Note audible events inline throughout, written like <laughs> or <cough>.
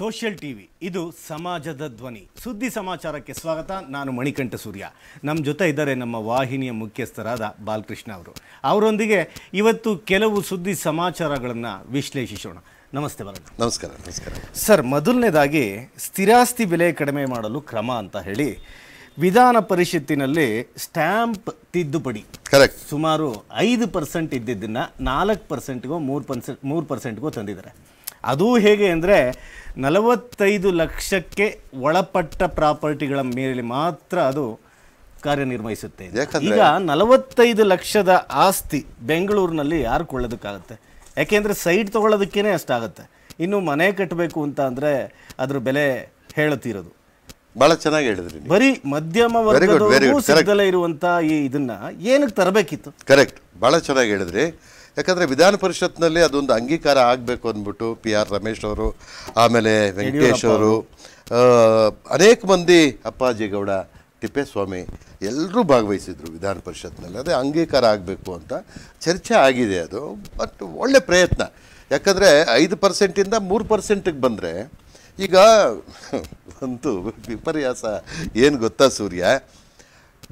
social TV ಇದು ಸಮಾಜದ ಧ್ವನಿ ಸುದ್ದಿ ಸಮಾಚಾರಕ್ಕೆ ಸ್ವಾಗತ ನಾನು ಮಣಿಕಂಠ ಸೂರ್ಯ ನಮ್ಮ ಜೊತೆ ಇದ್ದಾರೆ ನಮ್ಮ ವಾಹಿನಿಯ ಮುಖ್ಯಸ್ಥರಾದ ಬಾಲಕೃಷ್ಣ ಅವರು ಅವರೊಂದಿಗೆ ಇವತ್ತು ಕೆಲವು ಸುದ್ದಿ ಸಮಾಚಾರಗಳನ್ನು ವಿಶ್ಲೇಷಿಸೋಣ ನಮಸ್ತೆ ಬಾಲಕೃಷ್ಣ ನಮಸ್ಕಾರ ನಮಸ್ಕಾರ ಸರ್ ಮೊದಲನೇದಾಗಿ ಸ್ಥಿರಾಸ್ತಿ ಬೆಲೆ ಕಡಿಮೆ ಮಾಡಲು ಕ್ರಮ ಅಂತ ಹೇಳಿ ವಿಧಾನ ಪರಿಷತ್ತಿನಲ್ಲಿ ಸ್ಟ್ಯಾಂಪ್ ತಿದ್ದುಪಡಿ ಕರೆಕ್ಟ್ ಸುಮಾರು ಐದು ಪರ್ಸೆಂಟ್ ಇದ್ದಿದ್ದನ್ನು ನಾಲ್ಕು ಪರ್ಸೆಂಟ್ಗೋ ಮೂರು ಪರ್ಸೆಂಟ್ ಮೂರು ಪರ್ಸೆಂಟ್ಗೋ ತಂದಿದ್ದಾರೆ ಅದು ಹೇಗೆ ಅಂದರೆ ನಲವತ್ತೈದು ಲಕ್ಷಕ್ಕೆ ಒಳಪಟ್ಟ ಪ್ರಾಪರ್ಟಿಗಳ ಮೇಲೆ ಮಾತ್ರ ಅದು ಕಾರ್ಯನಿರ್ವಹಿಸುತ್ತೆ ಈಗ ನಲವತ್ತೈದು ಲಕ್ಷದ ಆಸ್ತಿ ಬೆಂಗಳೂರಿನಲ್ಲಿ ಯಾರು ಕೊಳ್ಳೋದಕ್ಕಾಗುತ್ತೆ ಯಾಕೆಂದರೆ ಸೈಟ್ ತೊಗೊಳ್ಳೋದಕ್ಕೇ ಅಷ್ಟಾಗುತ್ತೆ ಇನ್ನು ಮನೆ ಕಟ್ಟಬೇಕು ಅಂತ ಅಂದರೆ ಅದ್ರ ಬೆಲೆ ಹೇಳುತ್ತಿರೋದು ಬಹಳ ಚೆನ್ನಾಗಿ ಹೇಳಿದ್ರಿ ಬರೀ ಮಧ್ಯಮ ವರ್ಗದಲ್ಲೇ ಇರುವಂಥ ಈ ಇದನ್ನ ಏನಕ್ಕೆ ತರಬೇಕಿತ್ತು ಕರೆಕ್ಟ್ ಭಾಳ ಚೆನ್ನಾಗಿ ಹೇಳಿದ್ರಿ ಯಾಕಂದರೆ ವಿಧಾನ ಪರಿಷತ್ನಲ್ಲಿ ಅದೊಂದು ಅಂಗೀಕಾರ ಆಗಬೇಕು ಅಂದ್ಬಿಟ್ಟು ಪಿ ಆರ್ ರಮೇಶ್ ಅವರು ಆಮೇಲೆ ವೆಂಕಟೇಶ್ ಅವರು ಅನೇಕ ಮಂದಿ ಅಪ್ಪಾಜಿಗೌಡ ತಿಪ್ಪೇಸ್ವಾಮಿ ಎಲ್ಲರೂ ಭಾಗವಹಿಸಿದರು ವಿಧಾನ ಪರಿಷತ್ನಲ್ಲಿ ಅದೇ ಅಂಗೀಕಾರ ಆಗಬೇಕು ಅಂತ ಚರ್ಚೆ ಆಗಿದೆ ಅದು ಬಟ್ ಒಳ್ಳೆ ಪ್ರಯತ್ನ ಯಾಕಂದರೆ ಐದು ಪರ್ಸೆಂಟಿಂದ ಮೂರು ಪರ್ಸೆಂಟಿಗೆ ಬಂದರೆ ಈಗ ಅಂತೂ ವಿಪರ್ಯಾಸ ಏನು ಗೊತ್ತಾ ಸೂರ್ಯ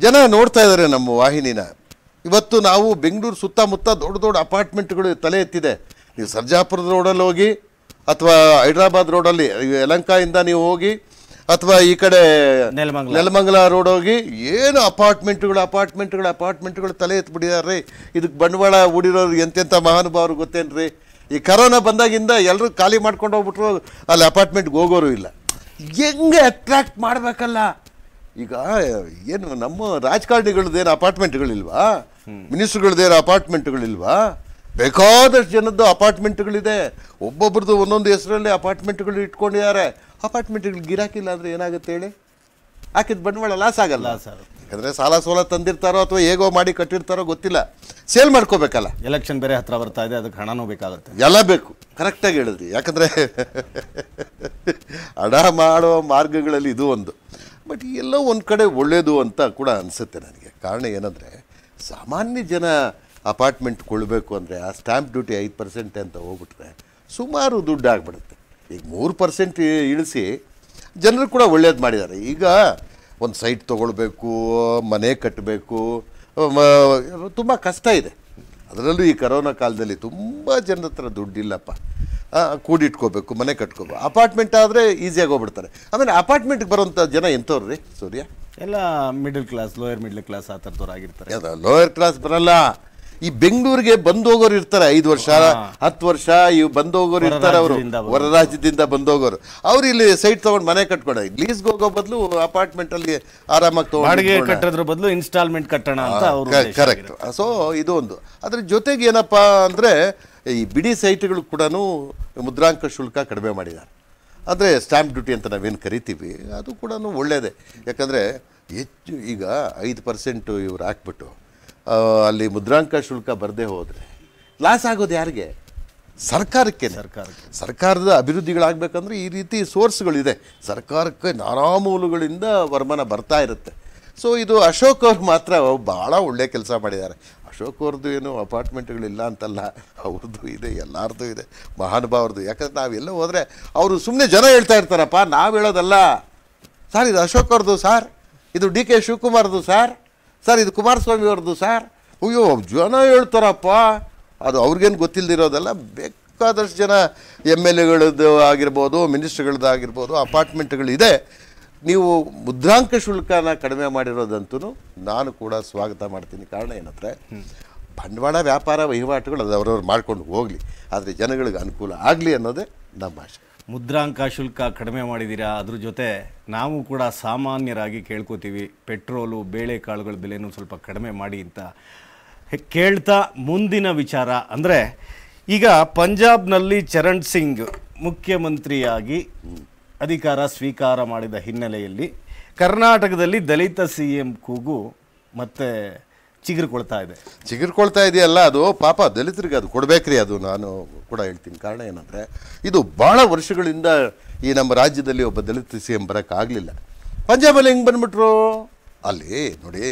ಜನ ನೋಡ್ತಾ ಇದ್ದಾರೆ ನಮ್ಮ ವಾಹಿನಿನ ಇವತ್ತು ನಾವು ಬೆಂಗಳೂರು ಸುತ್ತಮುತ್ತ ದೊಡ್ಡ ದೊಡ್ಡ ಅಪಾರ್ಟ್ಮೆಂಟ್ಗಳು ತಲೆ ಎತ್ತಿದೆ ನೀವು ಸರ್ಜಾಪುರದ ರೋಡಲ್ಲಿ ಹೋಗಿ ಅಥವಾ ಹೈದ್ರಾಬಾದ್ ರೋಡಲ್ಲಿ ಯಲಂಕಾಯಿಂದ ನೀವು ಹೋಗಿ ಅಥವಾ ಈ ಕಡೆ ನೆಲಮಂಗಲ ರೋಡ್ ಹೋಗಿ ಏನು ಅಪಾರ್ಟ್ಮೆಂಟ್ಗಳು ಅಪಾರ್ಟ್ಮೆಂಟ್ಗಳು ಅಪಾರ್ಟ್ಮೆಂಟ್ಗಳು ತಲೆ ಎತ್ಬಿಟ್ಟಿದ್ದಾರೆ ಇದಕ್ಕೆ ಬಂಡವಾಳ ಹೂಡಿರೋರು ಎಂತೆಂಥ ಮಹಾನುಭಾವರು ಗೊತ್ತೇನ್ರಿ ಈ ಕರೋನಾ ಬಂದಾಗಿಂದ ಎಲ್ಲರೂ ಖಾಲಿ ಮಾಡ್ಕೊಂಡು ಹೋಗ್ಬಿಟ್ರು ಅಲ್ಲಿ ಅಪಾರ್ಟ್ಮೆಂಟ್ಗೆ ಹೋಗೋರು ಇಲ್ಲ ಹೆಂಗೆ ಅಟ್ರಾಕ್ಟ್ ಮಾಡಬೇಕಲ್ಲ ಈಗ ಏನು ನಮ್ಮ ಏನು ಅಪಾರ್ಟ್ಮೆಂಟ್ಗಳಿಲ್ವಾ ಮಿನಿಸ್ಟ್ರುಗಳದೇ ಅಪಾರ್ಟ್ಮೆಂಟ್ಗಳಿಲ್ವಾ ಬೇಕಾದಷ್ಟು ಜನದ್ದು ಅಪಾರ್ಟ್ಮೆಂಟ್ಗಳಿದೆ ಒಬ್ಬೊಬ್ರದ್ದು ಒಂದೊಂದು ಹೆಸರಲ್ಲಿ ಅಪಾರ್ಟ್ಮೆಂಟ್ಗಳು ಇಟ್ಕೊಂಡಿದ್ದಾರೆ ಅಪಾರ್ಟ್ಮೆಂಟ್ಗಳು ಗಿರಾಕಿಲ್ಲ ಅಂದರೆ ಏನಾಗುತ್ತೆ ಹೇಳಿ ಹಾಕಿದ ಬಂಡವಾಳ ಲಾಸ್ ಆಗಲ್ಲ ಸರ್ ಯಾಕಂದರೆ ಸಾಲ ಸೋಲ ತಂದಿರ್ತಾರೋ ಅಥವಾ ಹೇಗೋ ಮಾಡಿ ಕಟ್ಟಿರ್ತಾರೋ ಗೊತ್ತಿಲ್ಲ ಸೇಲ್ ಮಾಡ್ಕೋಬೇಕಲ್ಲ ಎಲೆಕ್ಷನ್ ಬೇರೆ ಹತ್ರ ಬರ್ತಾ ಇದೆ ಅದಕ್ಕೆ ಹಣನೂ ಬೇಕಾಗುತ್ತೆ ಎಲ್ಲ ಬೇಕು ಕರೆಕ್ಟಾಗಿ ಹೇಳಿದ್ರಿ ಯಾಕಂದರೆ <laughs> ಹಣ ಮಾಡೋ ಮಾರ್ಗಗಳಲ್ಲಿ ಇದು ಒಂದು ಬಟ್ ಎಲ್ಲೋ ಒಂದು ಕಡೆ ಒಳ್ಳೆಯದು ಅಂತ ಕೂಡ ಅನಿಸುತ್ತೆ ನನಗೆ ಕಾರಣ ಏನಂದರೆ ಸಾಮಾನ್ಯ ಜನ ಅಪಾರ್ಟ್ಮೆಂಟ್ ಕೊಡಬೇಕು ಅಂದರೆ ಆ ಸ್ಟ್ಯಾಂಪ್ ಡ್ಯೂಟಿ ಐದು ಪರ್ಸೆಂಟ್ ಅಂತ ಹೋಗ್ಬಿಟ್ರೆ ಸುಮಾರು ದುಡ್ಡು ಈಗ ಮೂರು ಪರ್ಸೆಂಟ್ ಇಳಿಸಿ ಜನರು ಕೂಡ ಒಳ್ಳೇದು ಮಾಡಿದ್ದಾರೆ ಈಗ ಒಂದು ಸೈಟ್ ತೊಗೊಳ್ಬೇಕು ಮನೆ ಕಟ್ಟಬೇಕು ತುಂಬ ಕಷ್ಟ ಇದೆ ಅದರಲ್ಲೂ ಈ ಕರೋನಾ ಕಾಲದಲ್ಲಿ ತುಂಬ ಜನರ ಹತ್ರ ದುಡ್ಡಿಲ್ಲಪ್ಪ ಕೂಡಿಟ್ಕೋಬೇಕು ಮನೆ ಕಟ್ಕೋಬೇಕು ಅಪಾರ್ಟ್ಮೆಂಟ್ ಆದರೆ ಈಸಿಯಾಗಿ ಹೋಗ್ಬಿಡ್ತಾರೆ ಆಮೇಲೆ ಅಪಾರ್ಟ್ಮೆಂಟ್ಗೆ ಬರೋಂಥ ಜನ ಎಂಥವ್ರು ರೀ ಸೂರ್ಯ ಎಲ್ಲ middle class lower middle class ಆ ಥರದವ್ರು ಆಗಿರ್ತಾರೆ ಲೋಯರ್ ಕ್ಲಾಸ್ ಬರಲ್ಲ ಈ ಬೆಂಗಳೂರಿಗೆ ಬಂದೋಗೋರು ಇರ್ತಾರೆ ಐದು ವರ್ಷ ಹತ್ತು ವರ್ಷ ಇವು ಬಂದೋಗೋರು ಇರ್ತಾರೆ ಅವರು ಹೊರ ರಾಜ್ಯದಿಂದ ಬಂದೋಗೋರು ಅವ್ರು ಇಲ್ಲಿ ಸೈಟ್ ತಗೊಂಡು ಮನೆ ಕಟ್ಕೊಂಡ ಲೀಸ್ಗೆ ಹೋಗೋ ಬದಲು ಅಪಾರ್ಟ್ಮೆಂಟ್ ಅಲ್ಲಿ ಆರಾಮಾಗಿ ತಗೊಂಡು ಕಟ್ಟೋದ್ರ ಬದಲು ಇನ್ಸ್ಟಾಲ್ಮೆಂಟ್ ಕಟ್ಟೋಣ ಅಂತ ಅವರು ಕರೆಕ್ಟ್ ಸೊ ಇದು ಒಂದು ಅದ್ರ ಜೊತೆಗೆ ಏನಪ್ಪಾ ಅಂದ್ರೆ ಈ ಬಿಡಿ ಸೈಟ್ಗಳು ಕೂಡ ಮುದ್ರಾಂಕ ಶುಲ್ಕ ಕಡಿಮೆ ಮಾಡಿದ್ದಾರೆ ಆದರೆ ಸ್ಟ್ಯಾಂಪ್ ಡ್ಯೂಟಿ ಅಂತ ನಾವೇನು ಕರಿತೀವಿ ಅದು ಕೂಡ ಒಳ್ಳೆಯದೇ ಯಾಕಂದರೆ ಹೆಚ್ಚು ಈಗ ಐದು ಪರ್ಸೆಂಟು ಇವ್ರು ಹಾಕ್ಬಿಟ್ಟು ಅಲ್ಲಿ ಮುದ್ರಾಂಕ ಶುಲ್ಕ ಬರದೇ ಹೋದರೆ ಲಾಸ್ ಆಗೋದು ಯಾರಿಗೆ ಸರ್ಕಾರಕ್ಕೆ ಸರ್ಕಾರ ಸರ್ಕಾರದ ಅಭಿವೃದ್ಧಿಗಳಾಗಬೇಕಂದ್ರೆ ಈ ರೀತಿ ಸೋರ್ಸ್ಗಳಿದೆ ಸರ್ಕಾರಕ್ಕೆ ನಾನಾ ಮೂಲಗಳಿಂದ ವರ್ಮಾನ ಬರ್ತಾ ಇರುತ್ತೆ ಸೊ ಇದು ಅಶೋಕ್ ಅವ್ರು ಮಾತ್ರ ಭಾಳ ಒಳ್ಳೆಯ ಕೆಲಸ ಮಾಡಿದ್ದಾರೆ ಅಶೋಕ್ ಅವ್ರದ್ದು ಏನು ಅಪಾರ್ಟ್ಮೆಂಟ್ಗಳಿಲ್ಲ ಅಂತಲ್ಲ ಅವ್ರದ್ದು ಇದೆ ಎಲ್ಲರದ್ದು ಇದೆ ಮಹಾನುಭಾವ್ರದ್ದು ಯಾಕಂದ್ರೆ ನಾವೆಲ್ಲ ಹೋದರೆ ಅವರು ಸುಮ್ಮನೆ ಜನ ಹೇಳ್ತಾ ಇರ್ತಾರಪ್ಪ ನಾವು ಹೇಳೋದಲ್ಲ ಸರ್ ಇದು ಅಶೋಕ್ ಅವ್ರದ್ದು ಸರ್ ಇದು ಡಿ ಕೆ ಶಿವಕುಮಾರ್ದು ಸರ್ ಸರ್ ಇದು ಕುಮಾರಸ್ವಾಮಿ ಅವ್ರದ್ದು ಸರ್ ಅಯ್ಯೋ ಜನ ಹೇಳ್ತಾರಪ್ಪ ಅದು ಅವ್ರಿಗೇನು ಗೊತ್ತಿಲ್ಲದಿರೋದಲ್ಲ ಬೇಕಾದಷ್ಟು ಜನ ಎಮ್ ಎಲ್ ಎಗಳದ್ದು ಆಗಿರ್ಬೋದು ಆಗಿರ್ಬೋದು ಅಪಾರ್ಟ್ಮೆಂಟ್ಗಳಿದೆ ನೀವು ಮುದ್ರಾಂಕ ಶುಲ್ಕನ ಕಡಿಮೆ ಮಾಡಿರೋದಂತೂ ನಾನು ಕೂಡ ಸ್ವಾಗತ ಮಾಡ್ತೀನಿ ಕಾರಣ ಏನಂದರೆ ಬಂಡವಾಳ ವ್ಯಾಪಾರ ವಹಿವಾಟುಗಳು ಅದು ಅವರವ್ರು ಮಾಡ್ಕೊಂಡು ಹೋಗಲಿ ಆದರೆ ಜನಗಳಿಗೆ ಅನುಕೂಲ ಆಗಲಿ ಅನ್ನೋದೇ ನಮ್ಮ ಆಶೆ ಮುದ್ರಾಂಕ ಶುಲ್ಕ ಕಡಿಮೆ ಮಾಡಿದ್ದೀರಾ ಅದ್ರ ಜೊತೆ ನಾವು ಕೂಡ ಸಾಮಾನ್ಯರಾಗಿ ಕೇಳ್ಕೊತೀವಿ ಪೆಟ್ರೋಲು ಬೇಳೆಕಾಳುಗಳ ಬೆಲೆನೂ ಸ್ವಲ್ಪ ಕಡಿಮೆ ಮಾಡಿ ಅಂತ ಕೇಳ್ತಾ ಮುಂದಿನ ವಿಚಾರ ಅಂದರೆ ಈಗ ಪಂಜಾಬ್ನಲ್ಲಿ ಚರಣ್ ಸಿಂಗ್ ಮುಖ್ಯಮಂತ್ರಿಯಾಗಿ ಅಧಿಕಾರ ಸ್ವೀಕಾರ ಮಾಡಿದ ಹಿನ್ನೆಲೆಯಲ್ಲಿ ಕರ್ನಾಟಕದಲ್ಲಿ ದಲಿತ ಸಿ ಎಂ ಕೂಗು ಮತ್ತೆ ಚಿಗಿರ್ಕೊಳ್ತಾ ಇದೆ ಚಿಗಿರ್ಕೊಳ್ತಾ ಇದೆಯಲ್ಲ ಅದು ಪಾಪ ದಲಿತರಿಗೆ ಅದು ಕೊಡಬೇಕ್ರಿ ಅದು ನಾನು ಕೂಡ ಹೇಳ್ತೀನಿ ಕಾರಣ ಏನಂದರೆ ಇದು ಭಾಳ ವರ್ಷಗಳಿಂದ ಈ ನಮ್ಮ ರಾಜ್ಯದಲ್ಲಿ ಒಬ್ಬ ದಲಿತ ಸಿ ಎಂ ಬರೋಕ್ಕಾಗಲಿಲ್ಲ ಪಂಜಾಬಲ್ಲಿ ಹೆಂಗೆ ಬಂದ್ಬಿಟ್ರು ಅಲ್ಲಿ ನೋಡಿ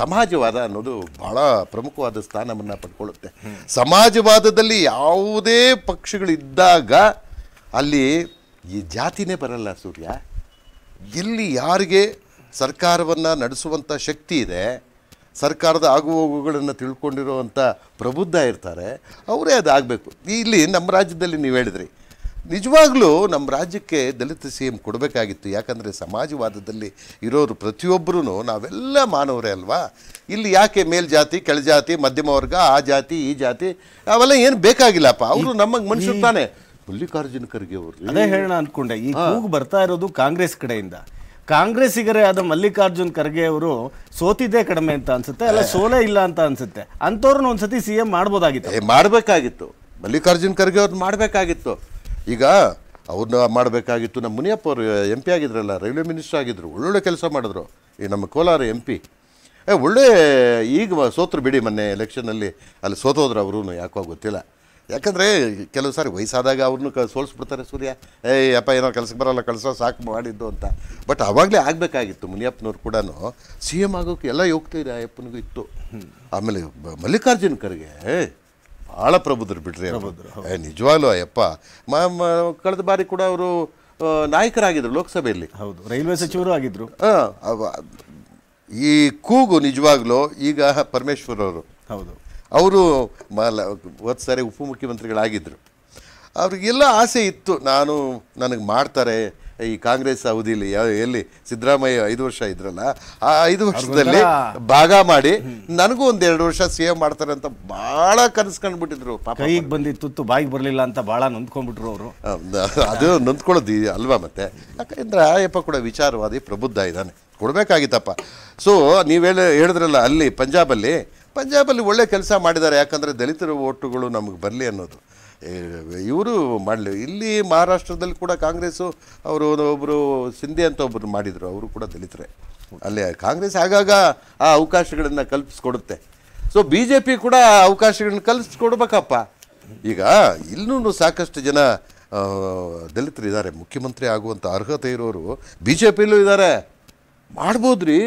ಸಮಾಜವಾದ ಅನ್ನೋದು ಭಾಳ ಪ್ರಮುಖವಾದ ಸ್ಥಾನವನ್ನು ಪಡ್ಕೊಳ್ಳುತ್ತೆ ಸಮಾಜವಾದದಲ್ಲಿ ಯಾವುದೇ ಪಕ್ಷಗಳಿದ್ದಾಗ ಅಲ್ಲಿ ಈ ಜಾತಿನೇ ಬರಲ್ಲ ಸೂರ್ಯ ಇಲ್ಲಿ ಯಾರಿಗೆ ಸರ್ಕಾರವನ್ನು ನಡೆಸುವಂಥ ಶಕ್ತಿ ಇದೆ ಸರ್ಕಾರದ ಹೋಗುಗಳನ್ನು ತಿಳ್ಕೊಂಡಿರುವಂಥ ಪ್ರಬುದ್ಧ ಇರ್ತಾರೆ ಅವರೇ ಆಗಬೇಕು ಇಲ್ಲಿ ನಮ್ಮ ರಾಜ್ಯದಲ್ಲಿ ನೀವು ಹೇಳಿದ್ರಿ ನಿಜವಾಗ್ಲೂ ನಮ್ಮ ರಾಜ್ಯಕ್ಕೆ ದಲಿತ ಸಿ ಎಂ ಕೊಡಬೇಕಾಗಿತ್ತು ಯಾಕಂದರೆ ಸಮಾಜವಾದದಲ್ಲಿ ಇರೋರು ಪ್ರತಿಯೊಬ್ಬರೂ ನಾವೆಲ್ಲ ಮಾನವರೇ ಅಲ್ವಾ ಇಲ್ಲಿ ಯಾಕೆ ಮೇಲ್ಜಾತಿ ಕೆಳಜಾತಿ ಮಧ್ಯಮ ವರ್ಗ ಆ ಜಾತಿ ಈ ಜಾತಿ ಅವೆಲ್ಲ ಏನು ಬೇಕಾಗಿಲ್ಲಪ್ಪ ಅವರು ನಮಗೆ ಮನುಷ್ಯರು ತಾನೆ ಮಲ್ಲಿಕಾರ್ಜುನ ಖರ್ಗೆ ಅವರು ಅದೇ ಹೇಳೋಣ ಅಂದ್ಕೊಂಡೆ ಈ ಕೂಗು ಬರ್ತಾ ಇರೋದು ಕಾಂಗ್ರೆಸ್ ಕಡೆಯಿಂದ ಕಾಂಗ್ರೆಸ್ಸಿಗರೇ ಆದ ಮಲ್ಲಿಕಾರ್ಜುನ್ ಖರ್ಗೆ ಅವರು ಸೋತಿದ್ದೇ ಕಡಿಮೆ ಅಂತ ಅನ್ಸುತ್ತೆ ಅಲ್ಲ ಸೋಲೇ ಇಲ್ಲ ಅಂತ ಅನ್ಸುತ್ತೆ ಅಂಥವ್ರನ್ನ ಒಂದ್ಸತಿ ಸಿ ಎಂ ಮಾಡ್ಬೋದಾಗಿತ್ತು ಮಾಡಬೇಕಾಗಿತ್ತು ಮಲ್ಲಿಕಾರ್ಜುನ್ ಖರ್ಗೆ ಅವ್ರನ್ನ ಮಾಡಬೇಕಾಗಿತ್ತು ಈಗ ಅವ್ರನ್ನ ಮಾಡಬೇಕಾಗಿತ್ತು ನಮ್ಮ ಮುನಿಯಪ್ಪ ಅವರು ಎಂ ಪಿ ಆಗಿದ್ರಲ್ಲ ರೈಲ್ವೆ ಮಿನಿಸ್ಟರ್ ಆಗಿದ್ರು ಒಳ್ಳೊಳ್ಳೆ ಕೆಲಸ ಮಾಡಿದ್ರು ಈ ನಮ್ಮ ಕೋಲಾರ ಎಂ ಪಿ ಏ ಒಳ್ಳೆ ಈಗ ಸೋತ್ರು ಬಿಡಿ ಮೊನ್ನೆ ಎಲೆಕ್ಷನಲ್ಲಿ ಅಲ್ಲಿ ಸೋತೋದ್ರು ಅವರು ಯಾಕೋ ಗೊತ್ತಿಲ್ಲ ಯಾಕಂದರೆ ಕೆಲವು ಸಾರಿ ವಯಸ್ಸಾದಾಗ ಅವ್ರನ್ನೂ ಕ ಸೋಲ್ಸ್ಬಿಡ್ತಾರೆ ಸೂರ್ಯ ಏಯ್ ಅಪ್ಪ ಏನೋ ಕೆಲಸಕ್ಕೆ ಬರೋಲ್ಲ ಕೆಲಸ ಸಾಕು ಮಾಡಿದ್ದು ಅಂತ ಬಟ್ ಆವಾಗಲೇ ಆಗಬೇಕಾಗಿತ್ತು ಮುನಿಯಪ್ಪನವ್ರು ಕೂಡ ಸಿ ಎಮ್ ಆಗೋಕ್ಕೆ ಎಲ್ಲ ಯೋಗ್ತಾ ಇದೆ ಅಯ್ಯಪ್ಪನಿಗೂ ಇತ್ತು ಆಮೇಲೆ ಮಲ್ಲಿಕಾರ್ಜುನ್ ಖರ್ಗೆ ಭಾಳ ಪ್ರಬುದ್ಧರು ಬಿಡ್ರಿ ಏ ನಿಜವಾಗ್ಲೂ ಅಯ್ಯಪ್ಪ ಕಳೆದ ಬಾರಿ ಕೂಡ ಅವರು ನಾಯಕರಾಗಿದ್ದರು ಲೋಕಸಭೆಯಲ್ಲಿ ಹೌದು ರೈಲ್ವೆ ಸಚಿವರು ಆಗಿದ್ದರು ಈ ಕೂಗು ನಿಜವಾಗ್ಲೂ ಈಗ ಪರಮೇಶ್ವರವರು ಅವರು ಹೌದು ಅವರು ಮಾಲ ಸಾರಿ ಉಪಮುಖ್ಯಮಂತ್ರಿಗಳಾಗಿದ್ದರು ಅವ್ರಿಗೆಲ್ಲ ಆಸೆ ಇತ್ತು ನಾನು ನನಗೆ ಮಾಡ್ತಾರೆ ಈ ಕಾಂಗ್ರೆಸ್ ಅವಧಿಯಲ್ಲಿ ಯಾವ ಎಲ್ಲಿ ಸಿದ್ದರಾಮಯ್ಯ ಐದು ವರ್ಷ ಇದ್ರಲ್ಲ ಆ ಐದು ವರ್ಷದಲ್ಲಿ ಭಾಗ ಮಾಡಿ ನನಗೂ ಒಂದು ಎರಡು ವರ್ಷ ಸೇವ್ ಮಾಡ್ತಾರೆ ಅಂತ ಭಾಳ ಕನಸ್ಕೊಂಡ್ಬಿಟ್ಟಿದ್ರು ಕೈಗೆ ಬಂದಿತ್ತು ತುತ್ತು ಬಾಯಿಗೆ ಬರಲಿಲ್ಲ ಅಂತ ಭಾಳ ನೊಂದ್ಕೊಂಡ್ಬಿಟ್ರು ಅವರು ಅದು ನೊಂದ್ಕೊಳ್ಳೋದು ಅಲ್ವಾ ಮತ್ತೆ ಯಾಕಂದ್ರೆ ಆಯಪ್ಪ ಕೂಡ ವಿಚಾರವಾದಿ ಪ್ರಬುದ್ಧ ಇದ್ದಾನೆ ಕೊಡಬೇಕಾಗಿತ್ತಪ್ಪ ಸೊ ನೀವು ಹೇಳಿದ್ರಲ್ಲ ಅಲ್ಲಿ ಪಂಜಾಬಲ್ಲಿ ಪಂಜಾಬಲ್ಲಿ ಒಳ್ಳೆ ಕೆಲಸ ಮಾಡಿದ್ದಾರೆ ಯಾಕಂದರೆ ದಲಿತರ ಓಟುಗಳು ನಮಗೆ ಬರಲಿ ಅನ್ನೋದು ಇವರು ಮಾಡಲಿ ಇಲ್ಲಿ ಮಹಾರಾಷ್ಟ್ರದಲ್ಲಿ ಕೂಡ ಕಾಂಗ್ರೆಸ್ಸು ಅವರು ಒಬ್ಬರು ಸಿಂಧಿ ಅಂತ ಒಬ್ಬರು ಮಾಡಿದರು ಅವರು ಕೂಡ ದಲಿತರೆ ಅಲ್ಲಿ ಕಾಂಗ್ರೆಸ್ ಆಗಾಗ ಆ ಅವಕಾಶಗಳನ್ನು ಕಲ್ಪಿಸ್ಕೊಡುತ್ತೆ ಸೊ ಬಿ ಜೆ ಪಿ ಕೂಡ ಅವಕಾಶಗಳನ್ನ ಕಲ್ಪಿಸ್ಕೊಡ್ಬೇಕಪ್ಪ ಈಗ ಇಲ್ಲೂ ಸಾಕಷ್ಟು ಜನ ದಲಿತರು ಇದ್ದಾರೆ ಮುಖ್ಯಮಂತ್ರಿ ಆಗುವಂಥ ಅರ್ಹತೆ ಇರೋರು ಬಿ ಜೆ ಪಿಲೂ ಇದ್ದಾರೆ ಮಾಡ್ಬೋದ್ರಿ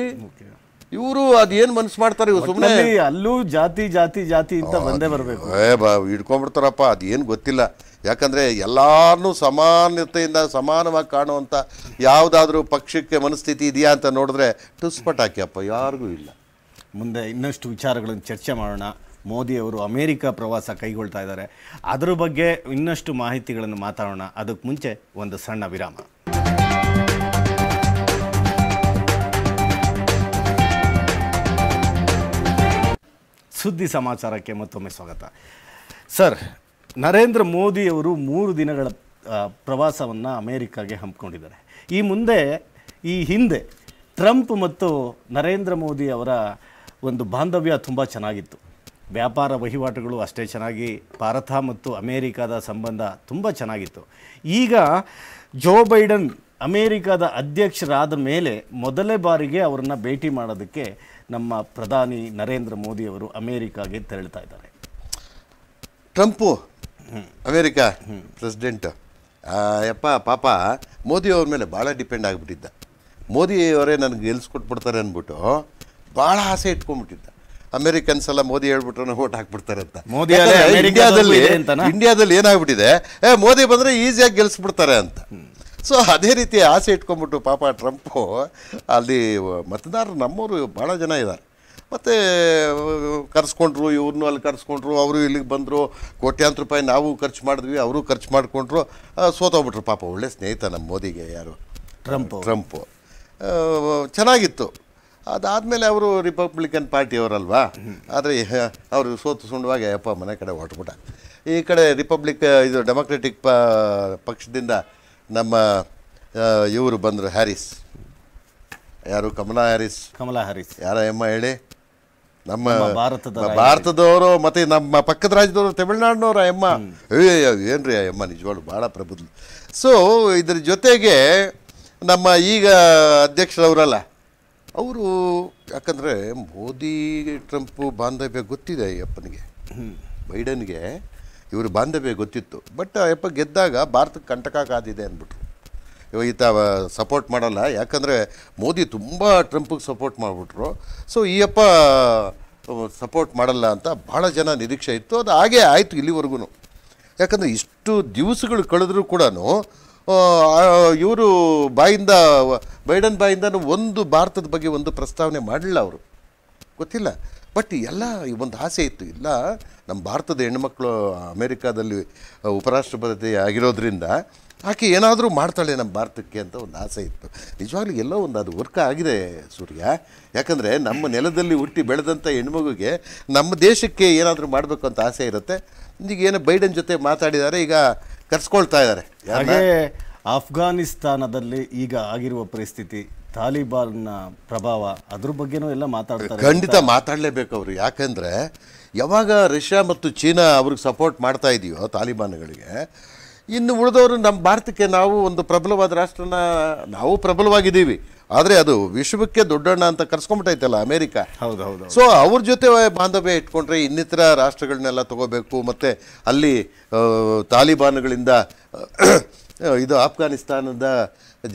ಇವರು ಅದೇನು ಮನ್ಸು ಮಾಡ್ತಾರೆ ಇವ್ರು ಸುಮ್ಮನೆ ಅಲ್ಲೂ ಜಾತಿ ಜಾತಿ ಜಾತಿ ಅಂತ ಬಂದೇ ಬರಬೇಕು ಏ ಬಾ ಹಿಡ್ಕೊಂಡ್ಬಿಡ್ತಾರಪ್ಪ ಅದೇನು ಗೊತ್ತಿಲ್ಲ ಯಾಕಂದರೆ ಎಲ್ಲಾರನ್ನೂ ಸಮಾನತೆಯಿಂದ ಸಮಾನವಾಗಿ ಕಾಣುವಂಥ ಯಾವುದಾದ್ರೂ ಪಕ್ಷಕ್ಕೆ ಮನಸ್ಥಿತಿ ಇದೆಯಾ ಅಂತ ನೋಡಿದ್ರೆ ಟುಸ್ಪಟ್ ಹಾಕಿಯಪ್ಪ ಯಾರಿಗೂ ಇಲ್ಲ ಮುಂದೆ ಇನ್ನಷ್ಟು ವಿಚಾರಗಳನ್ನು ಚರ್ಚೆ ಮಾಡೋಣ ಮೋದಿಯವರು ಅಮೇರಿಕ ಪ್ರವಾಸ ಕೈಗೊಳ್ತಾ ಇದ್ದಾರೆ ಅದರ ಬಗ್ಗೆ ಇನ್ನಷ್ಟು ಮಾಹಿತಿಗಳನ್ನು ಮಾತಾಡೋಣ ಅದಕ್ಕೆ ಮುಂಚೆ ಒಂದು ಸಣ್ಣ ವಿರಾಮ ಸುದ್ದಿ ಸಮಾಚಾರಕ್ಕೆ ಮತ್ತೊಮ್ಮೆ ಸ್ವಾಗತ ಸರ್ ನರೇಂದ್ರ ಮೋದಿಯವರು ಮೂರು ದಿನಗಳ ಪ್ರವಾಸವನ್ನು ಅಮೇರಿಕಾಗೆ ಹಮ್ಮಿಕೊಂಡಿದ್ದಾರೆ ಈ ಮುಂದೆ ಈ ಹಿಂದೆ ಟ್ರಂಪ್ ಮತ್ತು ನರೇಂದ್ರ ಮೋದಿ ಅವರ ಒಂದು ಬಾಂಧವ್ಯ ತುಂಬ ಚೆನ್ನಾಗಿತ್ತು ವ್ಯಾಪಾರ ವಹಿವಾಟುಗಳು ಅಷ್ಟೇ ಚೆನ್ನಾಗಿ ಭಾರತ ಮತ್ತು ಅಮೇರಿಕಾದ ಸಂಬಂಧ ತುಂಬ ಚೆನ್ನಾಗಿತ್ತು ಈಗ ಜೋ ಬೈಡನ್ ಅಮೇರಿಕಾದ ಅಧ್ಯಕ್ಷರಾದ ಮೇಲೆ ಮೊದಲೇ ಬಾರಿಗೆ ಅವರನ್ನು ಭೇಟಿ ಮಾಡೋದಕ್ಕೆ ನಮ್ಮ ಪ್ರಧಾನಿ ನರೇಂದ್ರ ಮೋದಿಯವರು ಅಮೇರಿಕಾಗೆ ತೆರಳ್ತಾ ಇದ್ದಾರೆ ಟ್ರಂಪು ಅಮೇರಿಕಾ ಪ್ರೆಸಿಡೆಂಟ್ ಯಪ್ಪ ಪಾಪ ಮೋದಿ ಅವ್ರ ಮೇಲೆ ಭಾಳ ಡಿಪೆಂಡ್ ಆಗಿಬಿಟ್ಟಿದ್ದ ಮೋದಿಯವರೇ ನನಗೆ ಗೆಲ್ಸ್ಕೊಟ್ಬಿಡ್ತಾರೆ ಅಂದ್ಬಿಟ್ಟು ಭಾಳ ಆಸೆ ಇಟ್ಕೊಂಡ್ಬಿಟ್ಟಿದ್ದ ಅಮೆರಿಕನ್ಸ್ ಎಲ್ಲ ಮೋದಿ ಹೇಳ್ಬಿಟ್ರೆ ಓಟ್ ಹಾಕ್ಬಿಡ್ತಾರೆ ಅಂತ ಇಂಡಿಯಾದಲ್ಲಿ ಇಂಡಿಯಾದಲ್ಲಿ ಏನಾಗ್ಬಿಟ್ಟಿದೆ ಏ ಮೋದಿ ಬಂದರೆ ಈಸಿಯಾಗಿ ಗೆಲ್ಸ್ಬಿಡ್ತಾರೆ ಅಂತ ಸೊ ಅದೇ ರೀತಿ ಆಸೆ ಇಟ್ಕೊಂಡ್ಬಿಟ್ಟು ಪಾಪ ಟ್ರಂಪು ಅಲ್ಲಿ ಮತದಾರರು ನಮ್ಮವರು ಭಾಳ ಜನ ಇದ್ದಾರೆ ಮತ್ತು ಕರ್ಸ್ಕೊಂಡ್ರು ಇವ್ರನ್ನೂ ಅಲ್ಲಿ ಕರ್ಸ್ಕೊಂಡ್ರು ಅವರು ಇಲ್ಲಿಗೆ ಬಂದರು ಕೋಟ್ಯಾಂತರ ರೂಪಾಯಿ ನಾವು ಖರ್ಚು ಮಾಡಿದ್ವಿ ಅವರು ಖರ್ಚು ಮಾಡಿಕೊಂಡ್ರು ಸೋತೋಗ್ಬಿಟ್ರು ಪಾಪ ಒಳ್ಳೆ ಸ್ನೇಹಿತ ನಮ್ಮ ಮೋದಿಗೆ ಯಾರು ಟ್ರಂಪ್ ಟ್ರಂಪು ಚೆನ್ನಾಗಿತ್ತು ಅದಾದಮೇಲೆ ಅವರು ರಿಪಬ್ಲಿಕನ್ ಪಾರ್ಟಿಯವರಲ್ವಾ ಆದರೆ ಅವರು ಸೋತು ಸುಂಡುವಾಗ ಯಪ್ಪ ಮನೆ ಕಡೆ ಹೊಟ್ಬಿಟ್ಟ ಈ ಕಡೆ ರಿಪಬ್ಲಿಕ್ ಇದು ಡೆಮೊಕ್ರೆಟಿಕ್ ಪಕ್ಷದಿಂದ ನಮ್ಮ ಇವರು ಬಂದರು ಹ್ಯಾರಿಸ್ ಯಾರು ಕಮಲಾ ಹ್ಯಾರಿಸ್ ಕಮಲಾ ಹ್ಯಾರಿಸ್ ಯಾರ ಎಮ್ಮ ಹೇಳಿ ನಮ್ಮ ಭಾರತದ ಭಾರತದವರು ಮತ್ತು ನಮ್ಮ ಪಕ್ಕದ ರಾಜ್ಯದವರು ತಮಿಳುನಾಡಿನವರು ಎಮ್ಮ ಏಯ್ ಏನ್ರಿ ಆ ಎಮ್ಮ ನಿಜವಾಗ್ಲು ಭಾಳ ಪ್ರಬುದ್ಧ ಸೊ ಇದ್ರ ಜೊತೆಗೆ ನಮ್ಮ ಈಗ ಅಧ್ಯಕ್ಷರವರಲ್ಲ ಅವರು ಯಾಕಂದರೆ ಮೋದಿ ಟ್ರಂಪ್ ಬಾಂಧವ್ಯ ಗೊತ್ತಿದೆ ಅಯ್ಯಪ್ಪನಿಗೆ ಅಪ್ಪನಿಗೆ ಬೈಡನ್ಗೆ ಇವರು ಬಾಂಧವ್ಯ ಗೊತ್ತಿತ್ತು ಬಟ್ ಯಪ್ಪ ಗೆದ್ದಾಗ ಭಾರತಕ್ಕೆ ಕಂಟಕ ಕಾದಿದೆ ಅಂದ್ಬಿಟ್ರು ಇವಾಗ ಈತ ಸಪೋರ್ಟ್ ಮಾಡಲ್ಲ ಯಾಕಂದರೆ ಮೋದಿ ತುಂಬ ಟ್ರಂಪಿಗೆ ಸಪೋರ್ಟ್ ಮಾಡಿಬಿಟ್ರು ಸೊ ಈ ಅಪ್ಪ ಸಪೋರ್ಟ್ ಮಾಡಲ್ಲ ಅಂತ ಭಾಳ ಜನ ನಿರೀಕ್ಷೆ ಇತ್ತು ಅದು ಹಾಗೇ ಆಯಿತು ಇಲ್ಲಿವರೆಗೂ ಯಾಕಂದರೆ ಇಷ್ಟು ದಿವಸಗಳು ಕಳೆದರೂ ಕೂಡ ಇವರು ಬಾಯಿಂದ ಬೈಡನ್ ಬಾಯಿಂದನೂ ಒಂದು ಭಾರತದ ಬಗ್ಗೆ ಒಂದು ಪ್ರಸ್ತಾವನೆ ಮಾಡಲಿಲ್ಲ ಅವರು ಗೊತ್ತಿಲ್ಲ ಬಟ್ ಎಲ್ಲ ಒಂದು ಆಸೆ ಇತ್ತು ಇಲ್ಲ ನಮ್ಮ ಭಾರತದ ಹೆಣ್ಮಕ್ಳು ಅಮೇರಿಕಾದಲ್ಲಿ ಉಪರಾಷ್ಟ್ರಪತಿ ಆಗಿರೋದ್ರಿಂದ ಆಕೆ ಏನಾದರೂ ಮಾಡ್ತಾಳೆ ನಮ್ಮ ಭಾರತಕ್ಕೆ ಅಂತ ಒಂದು ಆಸೆ ಇತ್ತು ನಿಜವಾಗ್ಲೂ ಎಲ್ಲೋ ಒಂದು ಅದು ವರ್ಕ್ ಆಗಿದೆ ಸೂರ್ಯ ಯಾಕಂದರೆ ನಮ್ಮ ನೆಲದಲ್ಲಿ ಹುಟ್ಟಿ ಬೆಳೆದಂಥ ಹೆಣ್ಮಗುಗೆ ನಮ್ಮ ದೇಶಕ್ಕೆ ಏನಾದರೂ ಮಾಡಬೇಕು ಅಂತ ಆಸೆ ಇರುತ್ತೆ ಈಗ ಏನು ಬೈಡನ್ ಜೊತೆ ಮಾತಾಡಿದ್ದಾರೆ ಈಗ ಕರ್ಸ್ಕೊಳ್ತಾ ಇದ್ದಾರೆ ಹಾಗೆ ಅಫ್ಘಾನಿಸ್ತಾನದಲ್ಲಿ ಈಗ ಆಗಿರುವ ಪರಿಸ್ಥಿತಿ ತಾಲಿಬಾನ್ನ ಪ್ರಭಾವ ಅದ್ರ ಬಗ್ಗೆನೂ ಎಲ್ಲ ಮಾತಾಡ್ತಾರೆ ಖಂಡಿತ ಮಾತಾಡಲೇಬೇಕು ಅವರು ಯಾಕಂದರೆ ಯಾವಾಗ ರಷ್ಯಾ ಮತ್ತು ಚೀನಾ ಅವ್ರಿಗೆ ಸಪೋರ್ಟ್ ಮಾಡ್ತಾ ಇದೆಯೋ ತಾಲಿಬಾನ್ಗಳಿಗೆ ಇನ್ನು ಉಳಿದವರು ನಮ್ಮ ಭಾರತಕ್ಕೆ ನಾವು ಒಂದು ಪ್ರಬಲವಾದ ರಾಷ್ಟ್ರನ ನಾವು ಪ್ರಬಲವಾಗಿದ್ದೀವಿ ಆದರೆ ಅದು ವಿಶ್ವಕ್ಕೆ ದೊಡ್ಡಣ್ಣ ಅಂತ ಕರ್ಸ್ಕೊಂಬಿಟ್ಟೈತಲ್ಲ ಅಮೇರಿಕಾ ಹೌದು ಹೌದು ಸೊ ಅವ್ರ ಜೊತೆ ಬಾಂಧವ್ಯ ಇಟ್ಕೊಂಡ್ರೆ ಇನ್ನಿತರ ರಾಷ್ಟ್ರಗಳನ್ನೆಲ್ಲ ತಗೋಬೇಕು ಮತ್ತು ಅಲ್ಲಿ ತಾಲಿಬಾನ್ಗಳಿಂದ ಇದು ಆಫ್ಘಾನಿಸ್ತಾನದ